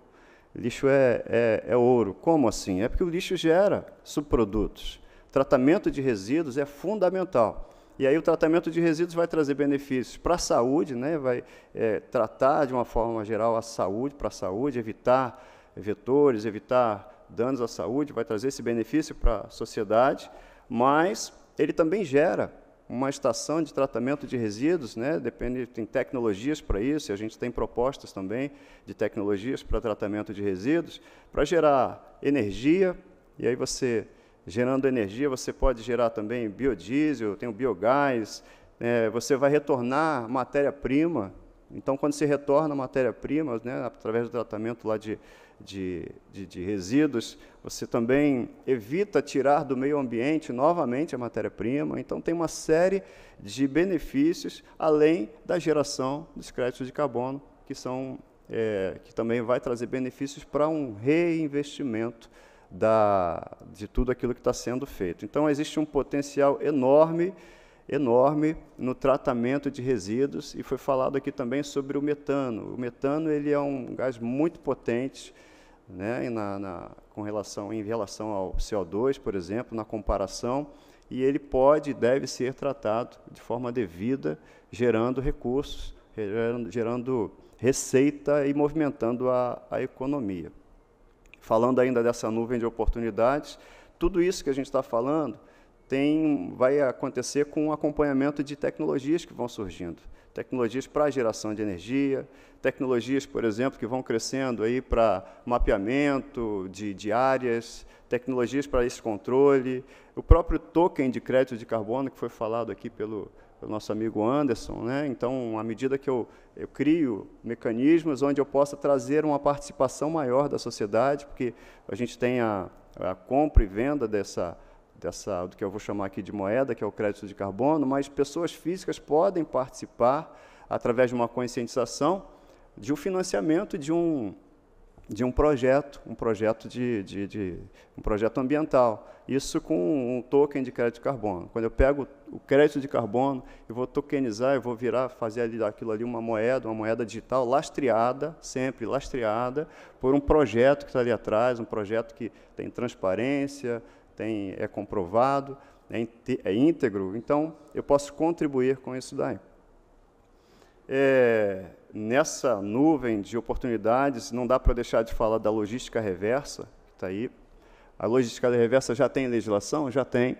Lixo é, é, é ouro. Como assim? É porque o lixo gera subprodutos. Tratamento de resíduos é fundamental. E aí o tratamento de resíduos vai trazer benefícios para a saúde, né? vai é, tratar de uma forma geral a saúde, para a saúde, evitar vetores, evitar danos à saúde, vai trazer esse benefício para a sociedade, mas ele também gera uma estação de tratamento de resíduos, né? Depende, tem tecnologias para isso, e a gente tem propostas também de tecnologias para tratamento de resíduos, para gerar energia, e aí você Gerando energia, você pode gerar também biodiesel, tem o biogás, é, você vai retornar matéria-prima. Então, quando se retorna matéria-prima, né, através do tratamento lá de, de, de, de, resíduos, você também evita tirar do meio ambiente novamente a matéria-prima. Então, tem uma série de benefícios, além da geração dos créditos de carbono, que, são, é, que também vai trazer benefícios para um reinvestimento da, de tudo aquilo que está sendo feito. Então, existe um potencial enorme, enorme no tratamento de resíduos, e foi falado aqui também sobre o metano. O metano ele é um gás muito potente né, na, na, com relação, em relação ao CO2, por exemplo, na comparação, e ele pode e deve ser tratado de forma devida, gerando recursos, gerando, gerando receita e movimentando a, a economia. Falando ainda dessa nuvem de oportunidades, tudo isso que a gente está falando tem, vai acontecer com o acompanhamento de tecnologias que vão surgindo. Tecnologias para geração de energia, tecnologias, por exemplo, que vão crescendo aí para mapeamento de, de áreas, tecnologias para esse controle, o próprio token de crédito de carbono que foi falado aqui pelo, o nosso amigo Anderson. Né? Então, à medida que eu, eu crio mecanismos onde eu possa trazer uma participação maior da sociedade, porque a gente tem a, a compra e venda dessa, dessa, do que eu vou chamar aqui de moeda, que é o crédito de carbono, mas pessoas físicas podem participar através de uma conscientização de um financiamento de um, de um projeto, um projeto de, de, de, um projeto ambiental. Isso com um token de crédito de carbono. Quando eu pego o crédito de carbono, eu vou tokenizar, eu vou virar, fazer aquilo ali uma moeda, uma moeda digital lastreada, sempre lastreada, por um projeto que está ali atrás, um projeto que tem transparência, tem, é comprovado, é, é íntegro. Então, eu posso contribuir com isso daí. É, nessa nuvem de oportunidades, não dá para deixar de falar da logística reversa, que está aí. A logística reversa já tem legislação? Já tem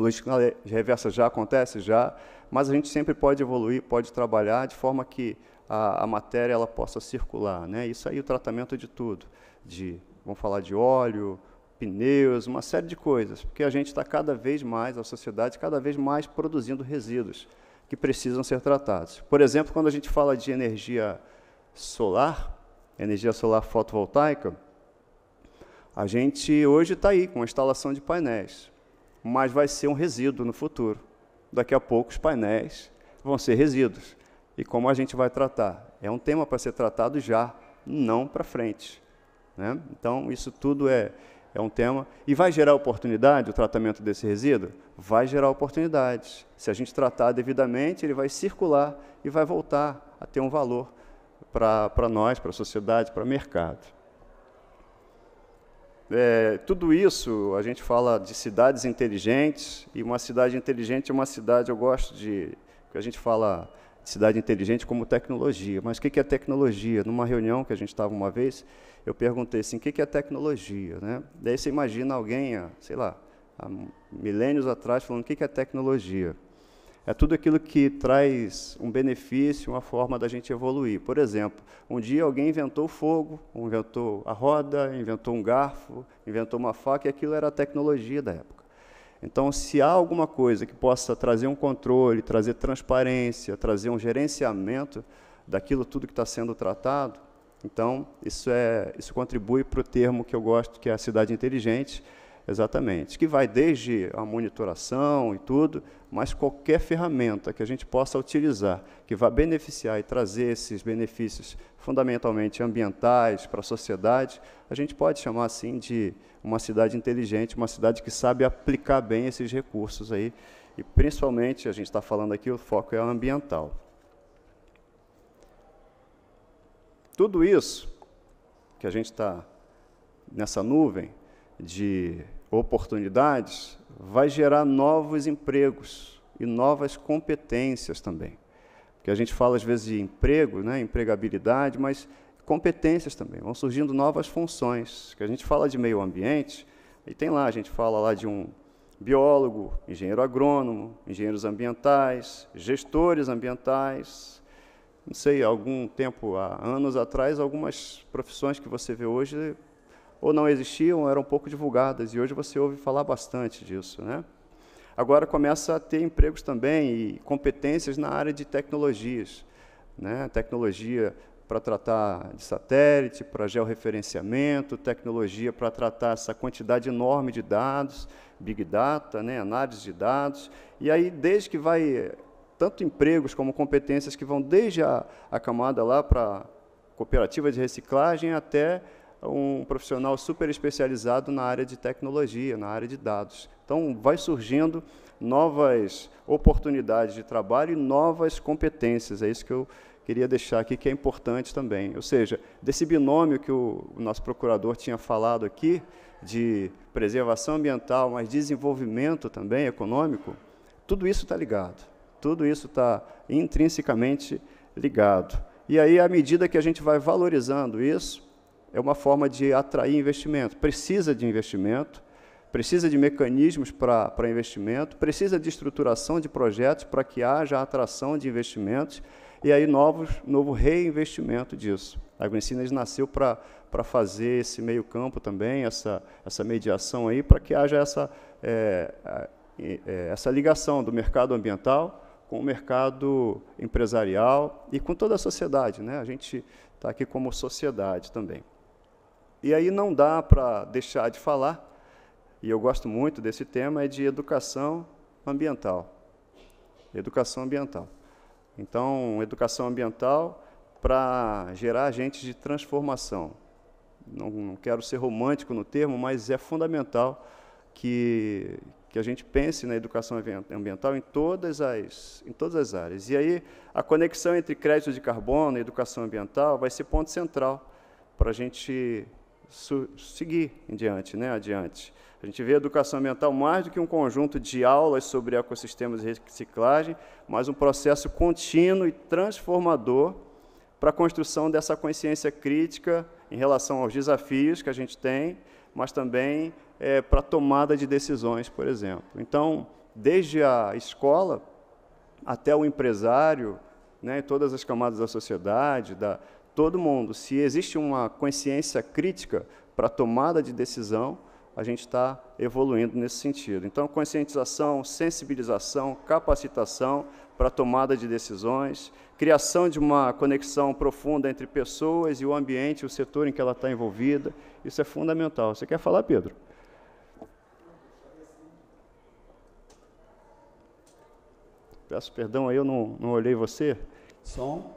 logística reversa já acontece, já, mas a gente sempre pode evoluir, pode trabalhar de forma que a, a matéria ela possa circular. Né? Isso aí o tratamento de tudo, de, vamos falar de óleo, pneus, uma série de coisas, porque a gente está cada vez mais, a sociedade, cada vez mais produzindo resíduos que precisam ser tratados. Por exemplo, quando a gente fala de energia solar, energia solar fotovoltaica, a gente hoje está aí com a instalação de painéis mas vai ser um resíduo no futuro. Daqui a pouco os painéis vão ser resíduos. E como a gente vai tratar? É um tema para ser tratado já, não para frente. Né? Então, isso tudo é, é um tema. E vai gerar oportunidade o tratamento desse resíduo? Vai gerar oportunidades. Se a gente tratar devidamente, ele vai circular e vai voltar a ter um valor para nós, para a sociedade, para o mercado. É, tudo isso, a gente fala de cidades inteligentes, e uma cidade inteligente é uma cidade, eu gosto de. que a gente fala de cidade inteligente como tecnologia. Mas o que é tecnologia? Numa reunião que a gente estava uma vez, eu perguntei assim: o que é tecnologia? Né? Daí você imagina alguém, sei lá, há milênios atrás, falando o que é tecnologia é tudo aquilo que traz um benefício, uma forma da gente evoluir. Por exemplo, um dia alguém inventou o fogo, inventou a roda, inventou um garfo, inventou uma faca, e aquilo era a tecnologia da época. Então, se há alguma coisa que possa trazer um controle, trazer transparência, trazer um gerenciamento daquilo tudo que está sendo tratado, então isso, é, isso contribui para o termo que eu gosto, que é a cidade inteligente, Exatamente. Que vai desde a monitoração e tudo, mas qualquer ferramenta que a gente possa utilizar, que vá beneficiar e trazer esses benefícios fundamentalmente ambientais para a sociedade, a gente pode chamar assim de uma cidade inteligente, uma cidade que sabe aplicar bem esses recursos aí. E principalmente, a gente está falando aqui, o foco é ambiental. Tudo isso que a gente está nessa nuvem de oportunidades vai gerar novos empregos e novas competências também. Porque a gente fala às vezes de emprego, né, empregabilidade, mas competências também. Vão surgindo novas funções. Que a gente fala de meio ambiente e tem lá, a gente fala lá de um biólogo, engenheiro agrônomo, engenheiros ambientais, gestores ambientais. Não sei, algum tempo, há anos atrás, algumas profissões que você vê hoje ou não existiam, eram pouco divulgadas, e hoje você ouve falar bastante disso. Né? Agora começa a ter empregos também e competências na área de tecnologias. Né? Tecnologia para tratar de satélite, para georreferenciamento, tecnologia para tratar essa quantidade enorme de dados, big data, né, análise de dados. E aí, desde que vai, tanto empregos como competências que vão desde a, a camada lá para cooperativa de reciclagem até um profissional super especializado na área de tecnologia, na área de dados. Então, vai surgindo novas oportunidades de trabalho e novas competências. É isso que eu queria deixar aqui, que é importante também. Ou seja, desse binômio que o, o nosso procurador tinha falado aqui, de preservação ambiental, mas desenvolvimento também econômico, tudo isso está ligado. Tudo isso está intrinsecamente ligado. E aí, à medida que a gente vai valorizando isso, é uma forma de atrair investimento. Precisa de investimento, precisa de mecanismos para investimento, precisa de estruturação de projetos para que haja atração de investimentos e aí novos, novo reinvestimento disso. A AgroEnsinas nasceu para fazer esse meio campo também, essa, essa mediação aí, para que haja essa, é, é, essa ligação do mercado ambiental com o mercado empresarial e com toda a sociedade. Né? A gente está aqui como sociedade também. E aí não dá para deixar de falar, e eu gosto muito desse tema, é de educação ambiental. Educação ambiental. Então, educação ambiental para gerar agentes de transformação. Não, não, quero ser romântico no termo, mas é fundamental que, que a gente pense na educação ambiental em todas, as, em todas as áreas. E aí, a conexão entre crédito de carbono e educação ambiental vai ser ponto central para a gente seguir em diante, né, adiante. A gente vê a educação ambiental mais do que um conjunto de aulas sobre ecossistemas e reciclagem, mas um processo contínuo e transformador para a construção dessa consciência crítica em relação aos desafios que a gente tem, mas também é, para a tomada de decisões, por exemplo. Então, desde a escola até o empresário, né, todas as camadas da sociedade, da, todo mundo, se existe uma consciência crítica para tomada de decisão, a gente está evoluindo nesse sentido. Então, conscientização, sensibilização, capacitação para tomada de decisões, criação de uma conexão profunda entre pessoas e o ambiente, o setor em que ela está envolvida, isso é fundamental. Você quer falar, Pedro? Peço perdão aí, eu não, não olhei você. Som.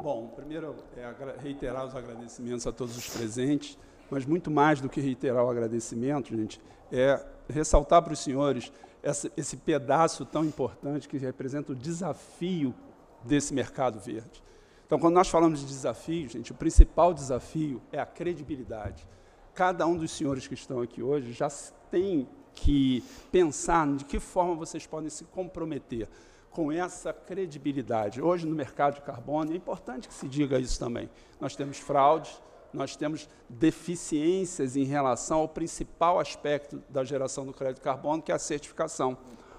Bom, primeiro é reiterar os agradecimentos a todos os presentes, mas muito mais do que reiterar o agradecimento, gente, é ressaltar para os senhores essa, esse pedaço tão importante que representa o desafio desse mercado verde. Então, quando nós falamos de desafio, gente, o principal desafio é a credibilidade. Cada um dos senhores que estão aqui hoje já tem que pensar de que forma vocês podem se comprometer com essa credibilidade. Hoje, no mercado de carbono, é importante que se diga isso também. Nós temos fraudes, nós temos deficiências em relação ao principal aspecto da geração do crédito carbono, que é a certificação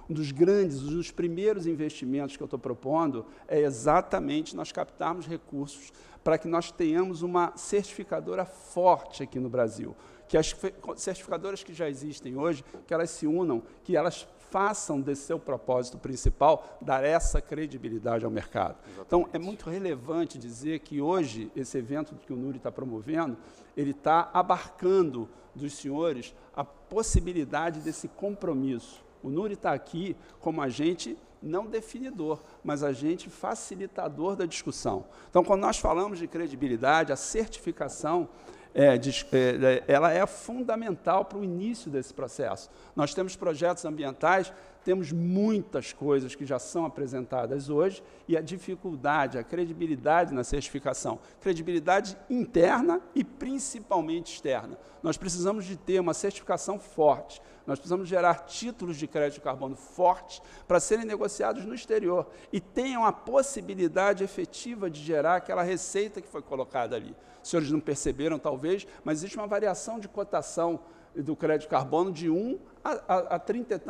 um dos grandes, um dos primeiros investimentos que eu estou propondo é exatamente nós captarmos recursos para que nós tenhamos uma certificadora forte aqui no Brasil. Que as certificadoras que já existem hoje, que elas se unam, que elas façam desse seu propósito principal dar essa credibilidade ao mercado. Exatamente. Então, é muito relevante dizer que hoje esse evento que o Nuri está promovendo, ele está abarcando dos senhores a possibilidade desse compromisso o Nuri está aqui como agente não definidor, mas agente facilitador da discussão. Então, quando nós falamos de credibilidade, a certificação é, de, é, é, ela é fundamental para o início desse processo. Nós temos projetos ambientais temos muitas coisas que já são apresentadas hoje e a dificuldade, a credibilidade na certificação, credibilidade interna e principalmente externa. Nós precisamos de ter uma certificação forte. Nós precisamos gerar títulos de crédito de carbono fortes para serem negociados no exterior e tenham a possibilidade efetiva de gerar aquela receita que foi colocada ali. Os senhores não perceberam, talvez, mas existe uma variação de cotação do crédito carbono de 1 a, a,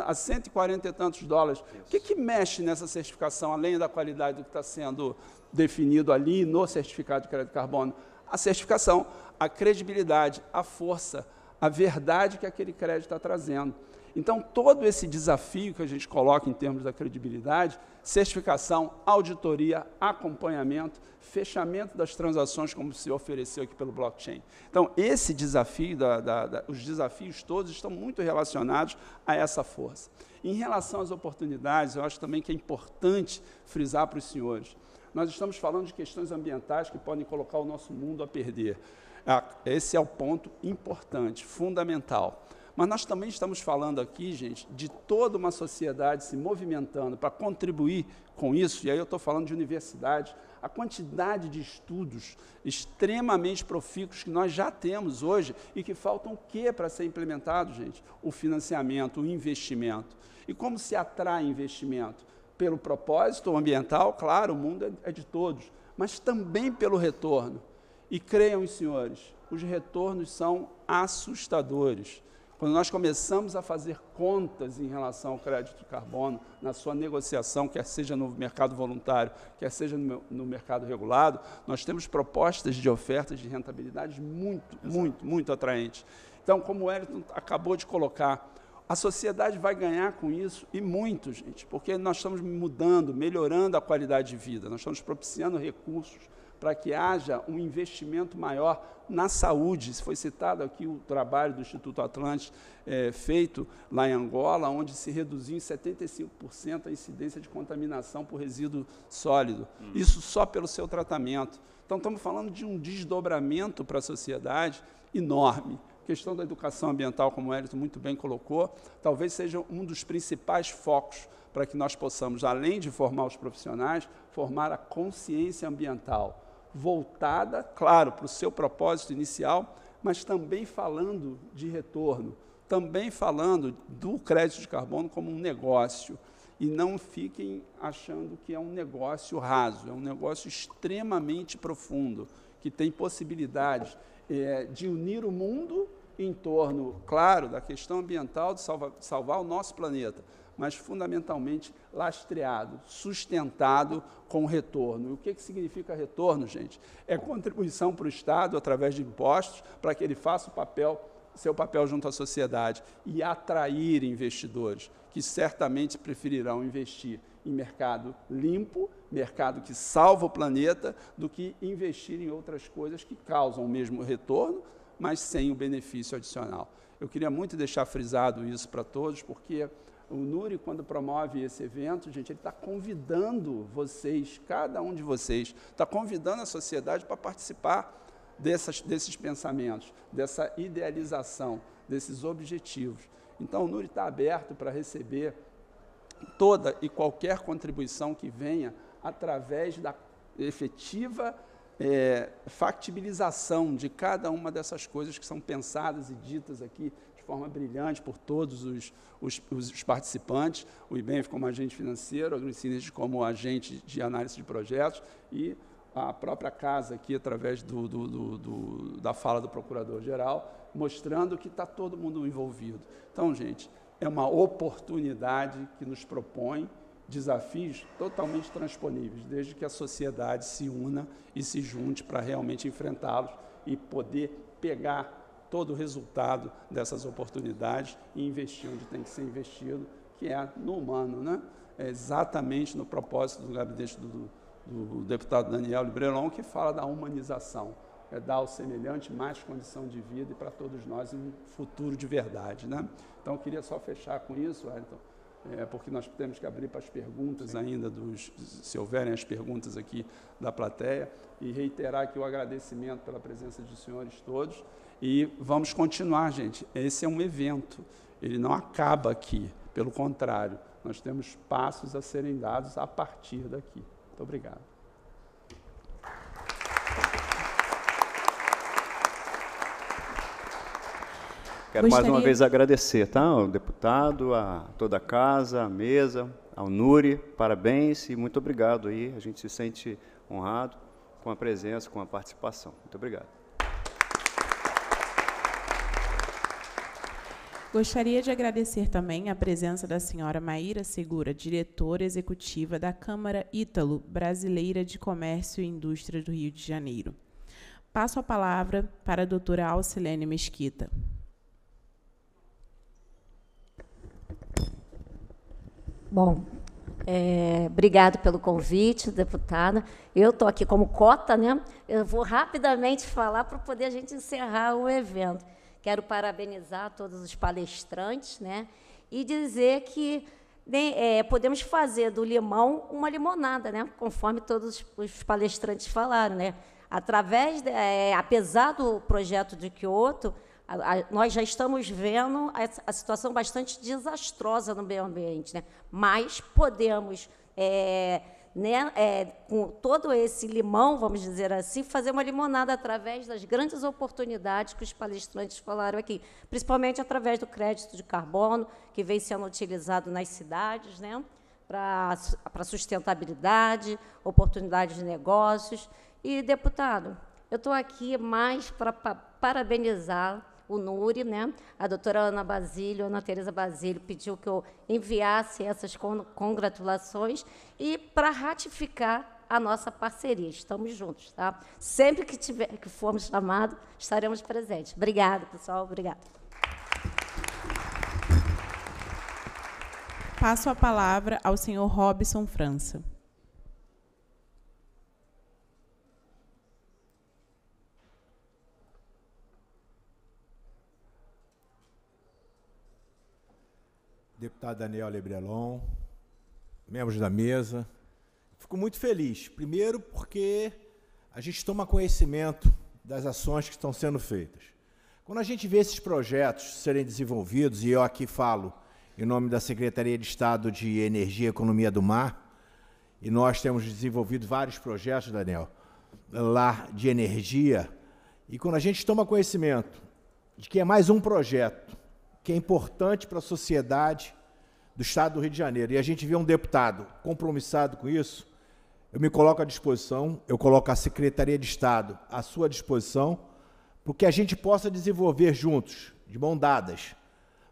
a 140 e tantos dólares. Isso. O que, que mexe nessa certificação, além da qualidade do que está sendo definido ali no certificado de crédito de carbono? A certificação, a credibilidade, a força, a verdade que aquele crédito está trazendo. Então, todo esse desafio que a gente coloca em termos da credibilidade, certificação, auditoria, acompanhamento, fechamento das transações, como se ofereceu aqui pelo blockchain. Então, esse desafio, da, da, da, os desafios todos estão muito relacionados a essa força. Em relação às oportunidades, eu acho também que é importante frisar para os senhores. Nós estamos falando de questões ambientais que podem colocar o nosso mundo a perder. Ah, esse é o ponto importante, fundamental. Mas nós também estamos falando aqui, gente, de toda uma sociedade se movimentando para contribuir com isso, e aí eu estou falando de universidades, a quantidade de estudos extremamente profícuos que nós já temos hoje e que faltam o quê para ser implementado, gente? O financiamento, o investimento. E como se atrai investimento? Pelo propósito ambiental, claro, o mundo é, é de todos, mas também pelo retorno. E creiam os senhores, os retornos são assustadores. Quando nós começamos a fazer contas em relação ao crédito de carbono, na sua negociação, quer seja no mercado voluntário, quer seja no, no mercado regulado, nós temos propostas de ofertas de rentabilidade muito, Exato. muito, muito atraentes. Então, como o Elton acabou de colocar, a sociedade vai ganhar com isso e muito, gente, porque nós estamos mudando, melhorando a qualidade de vida, nós estamos propiciando recursos para que haja um investimento maior na saúde. Foi citado aqui o trabalho do Instituto Atlântico é, feito lá em Angola, onde se reduziu em 75% a incidência de contaminação por resíduo sólido. Hum. Isso só pelo seu tratamento. Então, estamos falando de um desdobramento para a sociedade enorme. A questão da educação ambiental, como o Hélito muito bem colocou, talvez seja um dos principais focos para que nós possamos, além de formar os profissionais, formar a consciência ambiental voltada, claro, para o seu propósito inicial, mas também falando de retorno, também falando do crédito de carbono como um negócio. E não fiquem achando que é um negócio raso, é um negócio extremamente profundo, que tem possibilidade é, eh, de unir o mundo em torno, claro, da questão ambiental de salva, salvar o nosso planeta, mas fundamentalmente lastreado, sustentado com retorno. E o que, que significa retorno, gente? É contribuição para o Estado através de impostos para que ele faça o papel seu papel junto à sociedade e atrair investidores que certamente preferirão investir em mercado limpo, mercado que salva o planeta, do que investir em outras coisas que causam o mesmo retorno, mas sem o benefício adicional. Eu queria muito deixar frisado isso para todos, porque o Nuri, quando promove esse evento, gente, ele está convidando vocês, cada um de vocês, está convidando a sociedade para participar dessas, desses pensamentos, dessa idealização, desses objetivos. Então, o Nuri está aberto para receber toda e qualquer contribuição que venha através da efetiva é, factibilização de cada uma dessas coisas que são pensadas e ditas aqui de forma brilhante por todos os, os, os participantes, o IBEMF como agente financeiro, a Glicines como agente de análise de projetos e a própria casa aqui, através do, do, do, do da fala do procurador-geral, mostrando que está todo mundo envolvido. Então, gente, é uma oportunidade que nos propõe desafios totalmente transponíveis, desde que a sociedade se una e se junte para realmente enfrentá-los e poder pegar todo o resultado dessas oportunidades e investir onde tem que ser investido, que é no humano, né? É exatamente no propósito do gabinete do, do deputado Daniel Librelon, que fala da humanização, é dar ao semelhante mais condição de vida e para todos nós um futuro de verdade. Né? Então, eu queria só fechar com isso, Wellington é, porque nós temos que abrir para as perguntas Sim. ainda, dos, se houverem as perguntas aqui da plateia, e reiterar aqui o agradecimento pela presença dos senhores todos. E vamos continuar, gente. Esse é um evento, ele não acaba aqui, pelo contrário, nós temos passos a serem dados a partir daqui. Muito obrigado. Quero Gostaria... mais uma vez agradecer, tá? Ao deputado, a toda a casa, a mesa, ao Nuri, parabéns e muito obrigado aí. A gente se sente honrado com a presença, com a participação. Muito obrigado. Gostaria de agradecer também a presença da senhora Maíra Segura, diretora executiva da Câmara Ítalo Brasileira de Comércio e Indústria do Rio de Janeiro. Passo a palavra para a doutora Alcilene Mesquita. Bom, é, obrigado pelo convite, deputada. Eu estou aqui como cota, né? Eu vou rapidamente falar para poder a gente encerrar o evento. Quero parabenizar todos os palestrantes, né? E dizer que né, é, podemos fazer do limão uma limonada, né? Conforme todos os palestrantes falaram, né? Através, de, é, apesar do projeto de Kyoto. A, a, nós já estamos vendo a, a, situação bastante desastrosa no meio ambiente, né? mas podemos, é, né, é, com todo esse limão, vamos dizer assim, fazer uma limonada através das grandes oportunidades que os palestrantes falaram aqui, principalmente através do crédito de carbono, que vem sendo utilizado nas cidades, né? para sustentabilidade, oportunidades de negócios. E, deputado, eu estou aqui mais para parabenizar o NURI, né? A doutora Ana Basílio, Ana Teresa Basílio, pediu que eu enviasse essas congratulações e para ratificar a nossa parceria. Estamos juntos, tá? Sempre que, tiver, que formos chamados, estaremos presentes. Obrigada, pessoal. Obrigada. Passo a palavra ao senhor Robson França. Tá, Daniel Lebrelon, membros da mesa. Fico muito feliz. Primeiro, porque a gente toma conhecimento das ações que estão sendo feitas. Quando a gente vê esses projetos serem desenvolvidos, e eu aqui falo em nome da Secretaria de Estado de Energia e Economia do Mar, e nós temos desenvolvido vários projetos, Daniel, lá de energia, e quando a gente toma conhecimento de que é mais um projeto que é importante para a sociedade do Estado do Rio de Janeiro, e a gente vê um deputado compromissado com isso, eu me coloco à disposição, eu coloco a Secretaria de Estado à sua disposição, para que a gente possa desenvolver juntos, de mão dadas,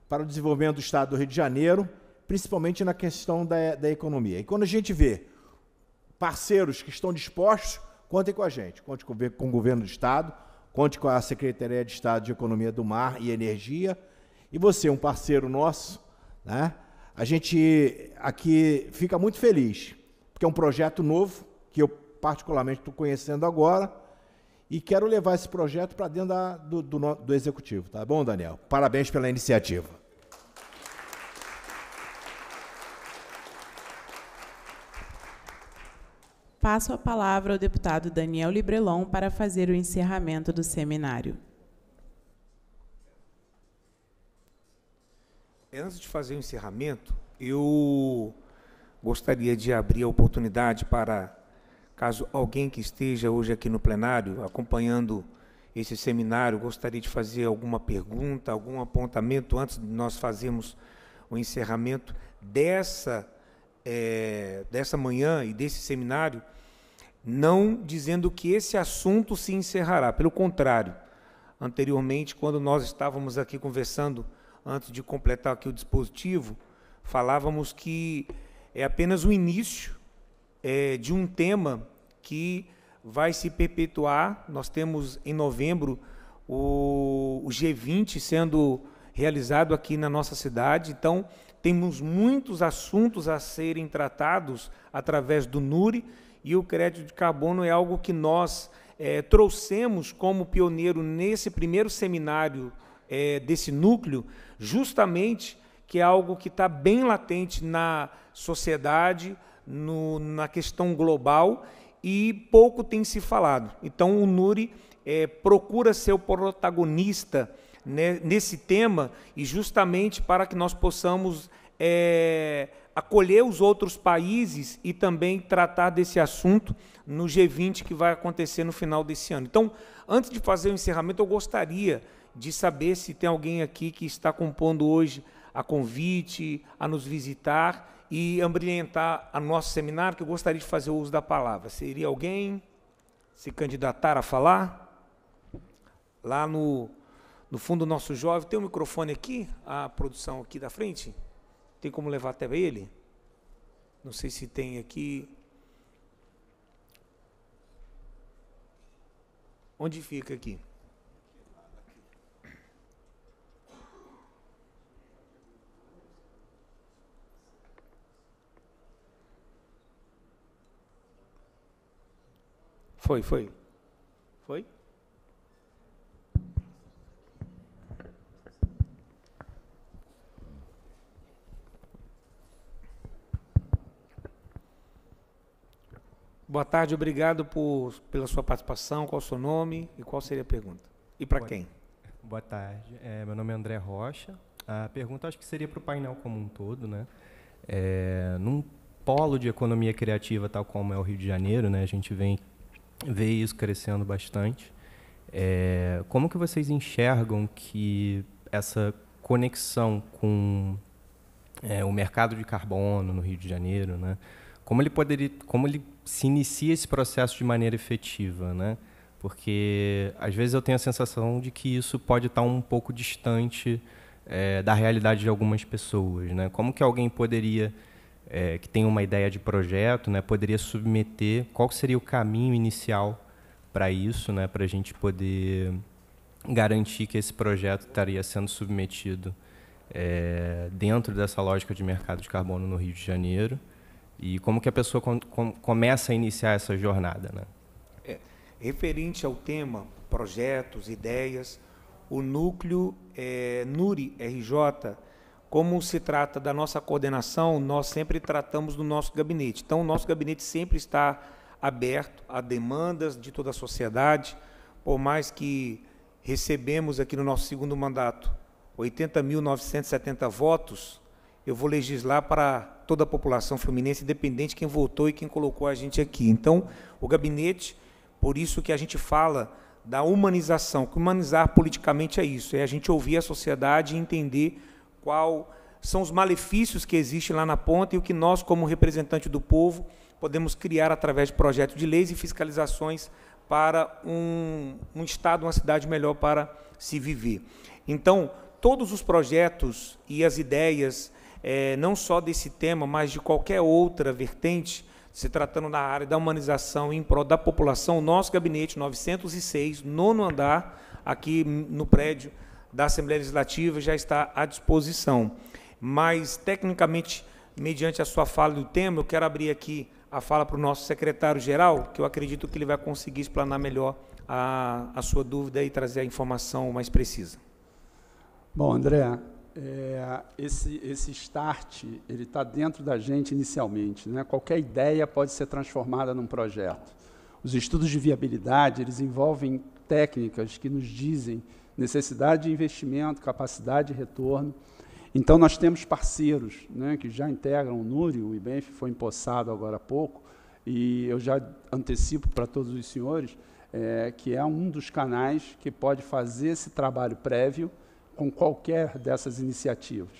para o desenvolvimento do Estado do Rio de Janeiro, principalmente na questão da, da economia. E quando a gente vê parceiros que estão dispostos, contem com a gente, conte com, com o governo do Estado, conte com a Secretaria de Estado de Economia do Mar e Energia, e você, um parceiro nosso, né? a gente aqui fica muito feliz, porque é um projeto novo, que eu particularmente estou conhecendo agora, e quero levar esse projeto para dentro da, do, do, do executivo, tá bom, Daniel? Parabéns pela iniciativa. Passo a palavra ao deputado Daniel Librelon para fazer o encerramento do seminário. antes de fazer o encerramento, eu gostaria de abrir a oportunidade para, caso alguém que esteja hoje aqui no plenário acompanhando esse seminário, gostaria de fazer alguma pergunta, algum apontamento antes de nós fazermos o encerramento dessa, é, dessa manhã e desse seminário, não dizendo que esse assunto se encerrará, pelo contrário. Anteriormente, quando nós estávamos aqui conversando antes de completar aqui o dispositivo, falávamos que é apenas o início é, de um tema que vai se perpetuar. Nós temos em novembro o, o G20 sendo realizado aqui na nossa cidade, então temos muitos assuntos a serem tratados através do NURI e o crédito de carbono é algo que nós é, trouxemos como pioneiro nesse primeiro seminário é, desse núcleo justamente que é algo que está bem latente na sociedade, no, na questão global e pouco tem se falado. Então, o Nuri é, procura ser o protagonista né, nesse tema e justamente para que nós possamos é, acolher os outros países e também tratar desse assunto no G20 que vai acontecer no final desse ano. Então, antes de fazer o encerramento, eu gostaria de saber se tem alguém aqui que está compondo hoje a convite, a nos visitar e ambientar a nosso seminário, que eu gostaria de fazer uso da palavra. Seria alguém se candidatar a falar? Lá no, no fundo do nosso jovem, tem um microfone aqui, a produção aqui da frente? Tem como levar até ele? Não sei se tem aqui. Onde fica aqui? Foi, foi. Foi? Boa tarde, obrigado por, pela sua participação. Qual o seu nome e qual seria a pergunta? E para quem? Boa tarde, é, meu nome é André Rocha. A pergunta acho que seria para o painel como um todo, né? É, num polo de economia criativa tal como é o Rio de Janeiro, né? A gente vem vê isso crescendo bastante. É, como que vocês enxergam que essa conexão com é, o mercado de carbono no Rio de Janeiro, né? Como ele poderia, como ele se inicia esse processo de maneira efetiva, né? Porque às vezes eu tenho a sensação de que isso pode estar tá um pouco distante é, da realidade de algumas pessoas, né? Como que alguém poderia é, que tem uma ideia de projeto, né, poderia submeter qual seria o caminho inicial para isso, né, para a gente poder garantir que esse projeto estaria sendo submetido é, dentro dessa lógica de mercado de carbono no Rio de Janeiro e como que a pessoa com, com, começa a iniciar essa jornada, né? É, referente ao tema projetos, ideias, o núcleo é, Nuri RJ como se trata da nossa coordenação, nós sempre tratamos do nosso gabinete. Então, o nosso gabinete sempre está aberto a demandas de toda a sociedade, por mais que recebemos aqui no nosso segundo mandato 80.970 votos, eu vou legislar para toda a população fluminense, independente quem votou e quem colocou a gente aqui. Então, o gabinete, por isso que a gente fala da humanização, que humanizar politicamente é isso, é a gente ouvir a sociedade e entender qual são os malefícios que existem lá na ponta e o que nós, como representante do povo, podemos criar através de projetos de leis e fiscalizações para um, um estado, uma cidade melhor para se viver. Então, todos os projetos e as ideias, é, não só desse tema, mas de qualquer outra vertente, se tratando da área da humanização em prol da população, o nosso gabinete 906, nono andar, aqui no prédio da Assembleia Legislativa já está à disposição. Mas, tecnicamente, mediante a sua fala do tema, eu quero abrir aqui a fala para o nosso secretário-geral, que eu acredito que ele vai conseguir explanar melhor a, a sua dúvida e trazer a informação mais precisa. Bom, André, é, esse, esse start ele está dentro da gente inicialmente. Né? Qualquer ideia pode ser transformada num projeto. Os estudos de viabilidade eles envolvem técnicas que nos dizem necessidade de investimento, capacidade de retorno. Então, nós temos parceiros né, que já integram o NURI, o IBENF foi empossado agora há pouco, e eu já antecipo para todos os senhores é, que é um dos canais que pode fazer esse trabalho prévio com qualquer dessas iniciativas.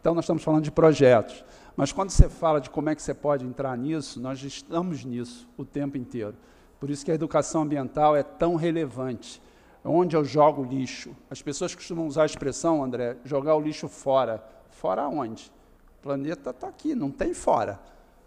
Então, nós estamos falando de projetos, mas quando você fala de como é que você pode entrar nisso, nós estamos nisso o tempo inteiro. Por isso que a educação ambiental é tão relevante onde eu jogo lixo. As pessoas costumam usar a expressão, André, jogar o lixo fora. Fora onde? O planeta está aqui, não tem fora.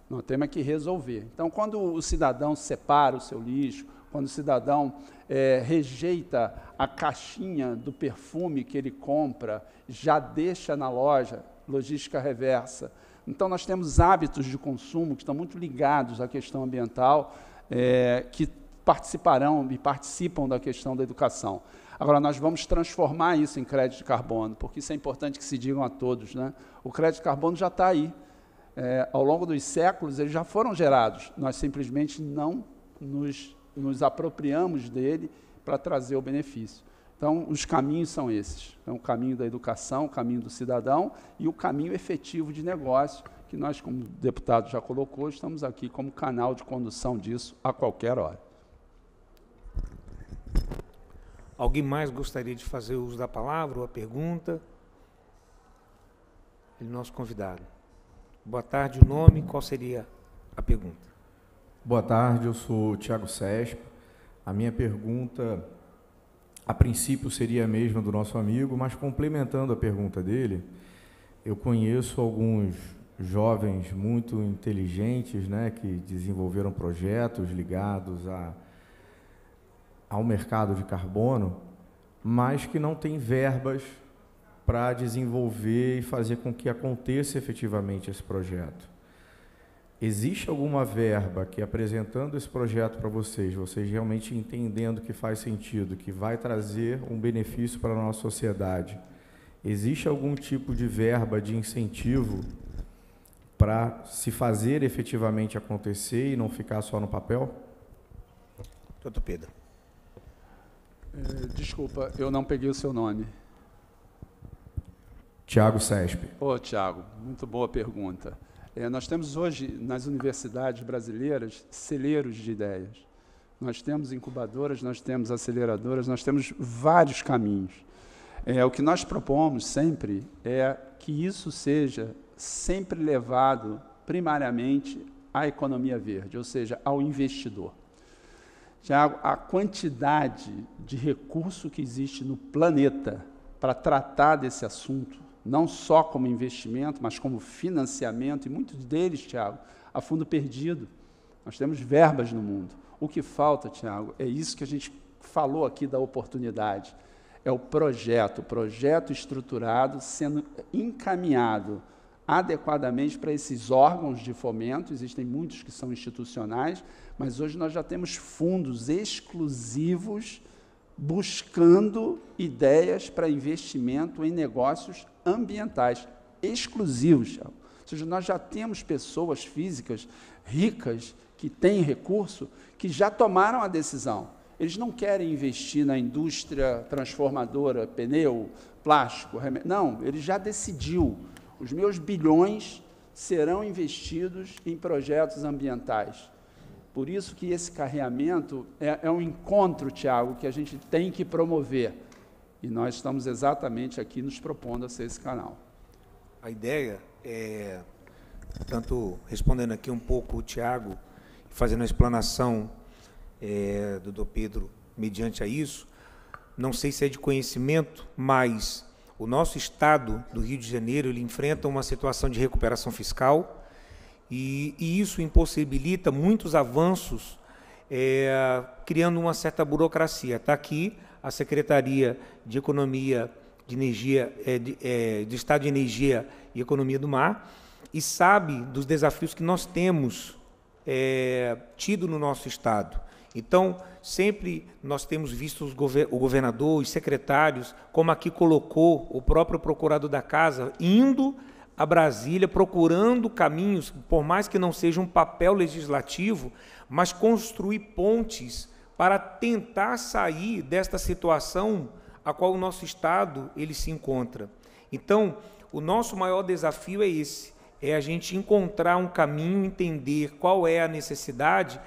Nós temos que resolver. Então, quando o cidadão separa o seu lixo, quando o cidadão é, rejeita a caixinha do perfume que ele compra, já deixa na loja, logística reversa. Então, nós temos hábitos de consumo que estão muito ligados à questão ambiental, é, que participarão e participam da questão da educação. Agora, nós vamos transformar isso em crédito de carbono, porque isso é importante que se digam a todos. Né? O crédito de carbono já está aí. É, ao longo dos séculos, eles já foram gerados. Nós simplesmente não nos, nos apropriamos dele para trazer o benefício. Então, os caminhos são esses. Então, é o caminho da educação, o caminho do cidadão e o caminho efetivo de negócio, que nós, como deputado já colocou, estamos aqui como canal de condução disso a qualquer hora. Alguém mais gostaria de fazer uso da palavra ou a pergunta? Ele é nosso convidado. Boa tarde, o nome, qual seria a pergunta? Boa tarde, eu sou o Tiago Sesp. A minha pergunta, a princípio, seria a mesma do nosso amigo, mas complementando a pergunta dele, eu conheço alguns jovens muito inteligentes, né, que desenvolveram projetos ligados a ao mercado de carbono, mas que não tem verbas para desenvolver e fazer com que aconteça efetivamente esse projeto. Existe alguma verba que apresentando esse projeto para vocês, vocês realmente entendendo que faz sentido, que vai trazer um benefício para a nossa sociedade? Existe algum tipo de verba de incentivo para se fazer efetivamente acontecer e não ficar só no papel? Doutor Pedro. Eh, desculpa, eu não peguei o seu nome. Tiago Sesp. Ô, oh, Tiago, muito boa pergunta. É, nós temos hoje, nas universidades brasileiras, celeiros de ideias. Nós temos incubadoras, nós temos aceleradoras, nós temos vários caminhos. É, o que nós propomos sempre é que isso seja sempre levado primariamente à economia verde, ou seja, ao investidor. Tiago, a quantidade de recurso que existe no planeta para tratar desse assunto, não só como investimento, mas como financiamento, e muitos deles, Tiago, a fundo perdido. Nós temos verbas no mundo. O que falta, Tiago, é isso que a gente falou aqui da oportunidade. É o projeto, o projeto estruturado sendo encaminhado adequadamente para esses órgãos de fomento. Existem muitos que são institucionais, mas hoje nós já temos fundos exclusivos buscando ideias para investimento em negócios ambientais exclusivos. Ou seja, nós já temos pessoas físicas ricas que têm recurso que já tomaram a decisão. Eles não querem investir na indústria transformadora, pneu, plástico, remédio. Não, ele já decidiu. Os meus bilhões serão investidos em projetos ambientais. Por isso que esse carreamento é, é um encontro, Tiago, que a gente tem que promover. E nós estamos exatamente aqui nos propondo a ser esse canal. A ideia é, tanto respondendo aqui um pouco o Tiago, fazendo a explanação é, do Dr. Pedro mediante a isso, não sei se é de conhecimento, mas o nosso estado do Rio de Janeiro ele enfrenta uma situação de recuperação fiscal e, e isso impossibilita muitos avanços, é, criando uma certa burocracia. Está aqui a Secretaria de Economia de Energia, é, de, é, eh, do Estado de Energia e Economia do Mar, e sabe dos desafios que nós temos é, tido no nosso estado. Então, sempre nós temos visto o governador, os secretários, como aqui colocou o próprio procurador da casa, indo a Brasília procurando caminhos, por mais que não seja um papel legislativo, mas construir pontes para tentar sair desta situação a qual o nosso estado ele se encontra. Então, o nosso maior desafio é esse, é a gente encontrar um caminho, entender qual é a necessidade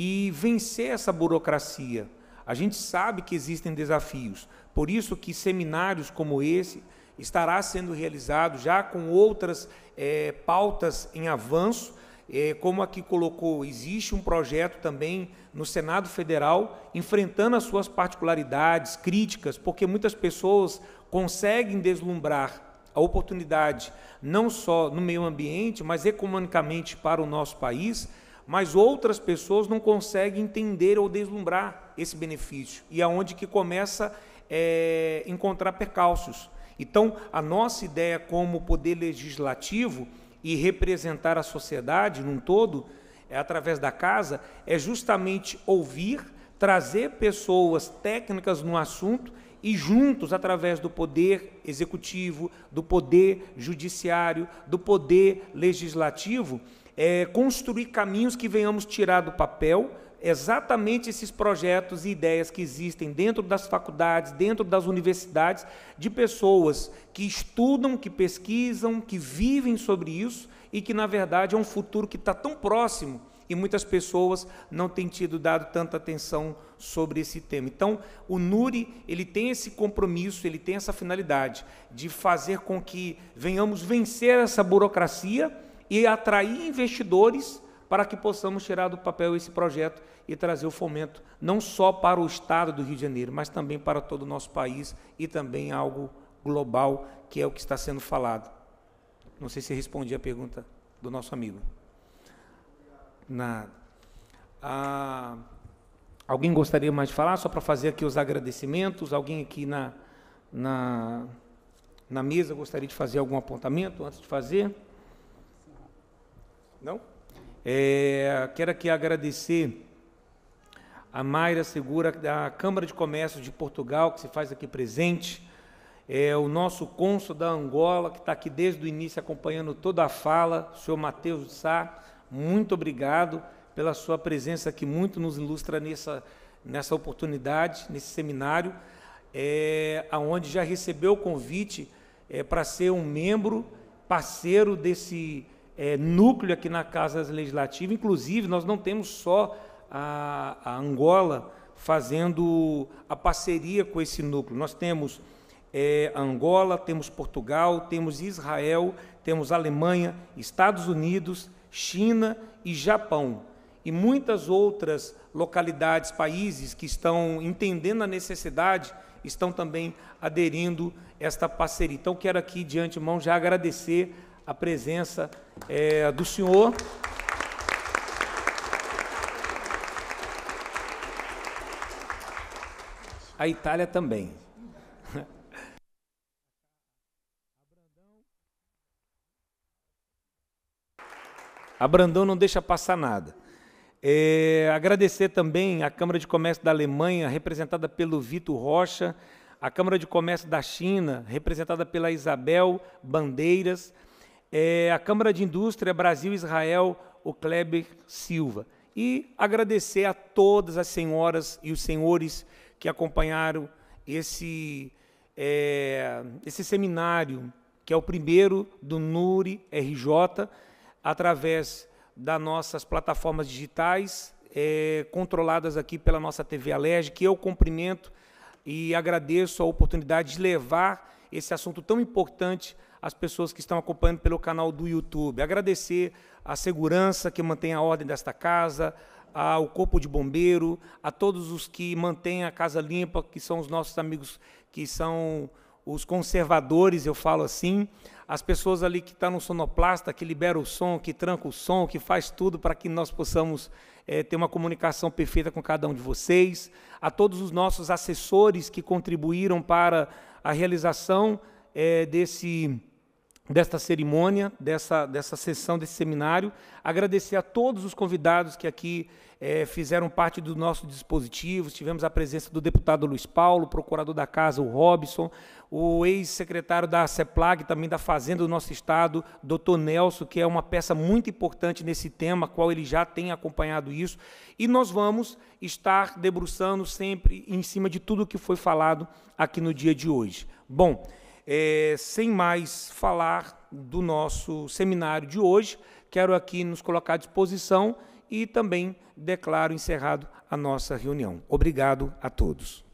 e vencer essa burocracia. A gente sabe que existem desafios, por isso que seminários como esse estará sendo realizado já com outras é, pautas em avanço, é, como aqui colocou, existe um projeto também no Senado Federal enfrentando as suas particularidades, críticas, porque muitas pessoas conseguem deslumbrar a oportunidade não só no meio ambiente, mas economicamente para o nosso país mas outras pessoas não conseguem entender ou deslumbrar esse benefício. E aonde é que começa é, encontrar percalços. Então, a nossa ideia como poder legislativo e representar a sociedade num todo, é, através da casa, é justamente ouvir, trazer pessoas técnicas no assunto e juntos, através do poder executivo, do poder judiciário, do poder legislativo, é, construir caminhos que venhamos tirar do papel exatamente esses projetos e ideias que existem dentro das faculdades, dentro das universidades, de pessoas que estudam, que pesquisam, que vivem sobre isso e que, na verdade, é um futuro que está tão próximo e muitas pessoas não têm tido dado tanta atenção sobre esse tema. Então, o Nuri, ele tem esse compromisso, ele tem essa finalidade de fazer com que venhamos vencer essa burocracia e atrair investidores para que possamos tirar do papel esse projeto e trazer o fomento não só para o estado do Rio de Janeiro, mas também para todo o nosso país e também algo global, que é o que está sendo falado. Não sei se respondi a pergunta do nosso amigo. Nada. Ah, alguém gostaria mais de falar? Só para fazer aqui os agradecimentos. Alguém aqui na, na, na mesa gostaria de fazer algum apontamento antes de fazer? Não? É, quero aqui agradecer a Mayra Segura, da Câmara de Comércio de Portugal, que se faz aqui presente, é, o nosso cônsul da Angola, que está aqui desde o início acompanhando toda a fala, o senhor Matheus Sá, muito obrigado pela sua presença que muito nos ilustra nessa, nessa oportunidade, nesse seminário, é, aonde já recebeu o convite é, para ser um membro, parceiro desse é, núcleo aqui na Casa Legislativa. Inclusive, nós não temos só a, a Angola fazendo a parceria com esse núcleo. Nós temos é, Angola, temos Portugal, temos Israel, temos Alemanha, Estados Unidos, China e Japão. E muitas outras localidades, países que estão entendendo a necessidade, estão também aderindo a esta parceria. Então, quero aqui, de antemão, já agradecer a presença é, do senhor. A Itália também. A Brandão não deixa passar nada. É, agradecer também a Câmara de Comércio da Alemanha, representada pelo Vitor Rocha, a Câmara de Comércio da China, representada pela Isabel Bandeiras, é, a Câmara de Indústria Brasil-Israel, o Kleber Silva. E agradecer a todas as senhoras e os senhores que acompanharam esse, é, esse seminário, que é o primeiro do NURI RJ, através das nossas plataformas digitais, é, controladas aqui pela nossa TV Alerj, que eu cumprimento e agradeço a oportunidade de levar esse assunto tão importante as pessoas que estão acompanhando pelo canal do YouTube. Agradecer à segurança que mantém a ordem desta casa, ao Corpo de Bombeiro, a todos os que mantêm a casa limpa, que são os nossos amigos, que são os conservadores, eu falo assim, as pessoas ali que estão tá no sonoplasta, que libera o som, que tranca o som, que faz tudo para que nós possamos é, ter uma comunicação perfeita com cada um de vocês, a todos os nossos assessores que contribuíram para a realização é, desse desta cerimônia, dessa, dessa sessão, desse seminário. Agradecer a todos os convidados que aqui é, fizeram parte do nosso dispositivo. Tivemos a presença do deputado Luiz Paulo, procurador da casa, o Robson, o ex-secretário da CEPLAG, também da Fazenda do nosso Estado, doutor Nelson, que é uma peça muito importante nesse tema, qual ele já tem acompanhado isso. E nós vamos estar debruçando sempre em cima de tudo o que foi falado aqui no dia de hoje. Bom, é, sem mais falar do nosso seminário de hoje, quero aqui nos colocar à disposição e também declaro encerrado a nossa reunião. Obrigado a todos.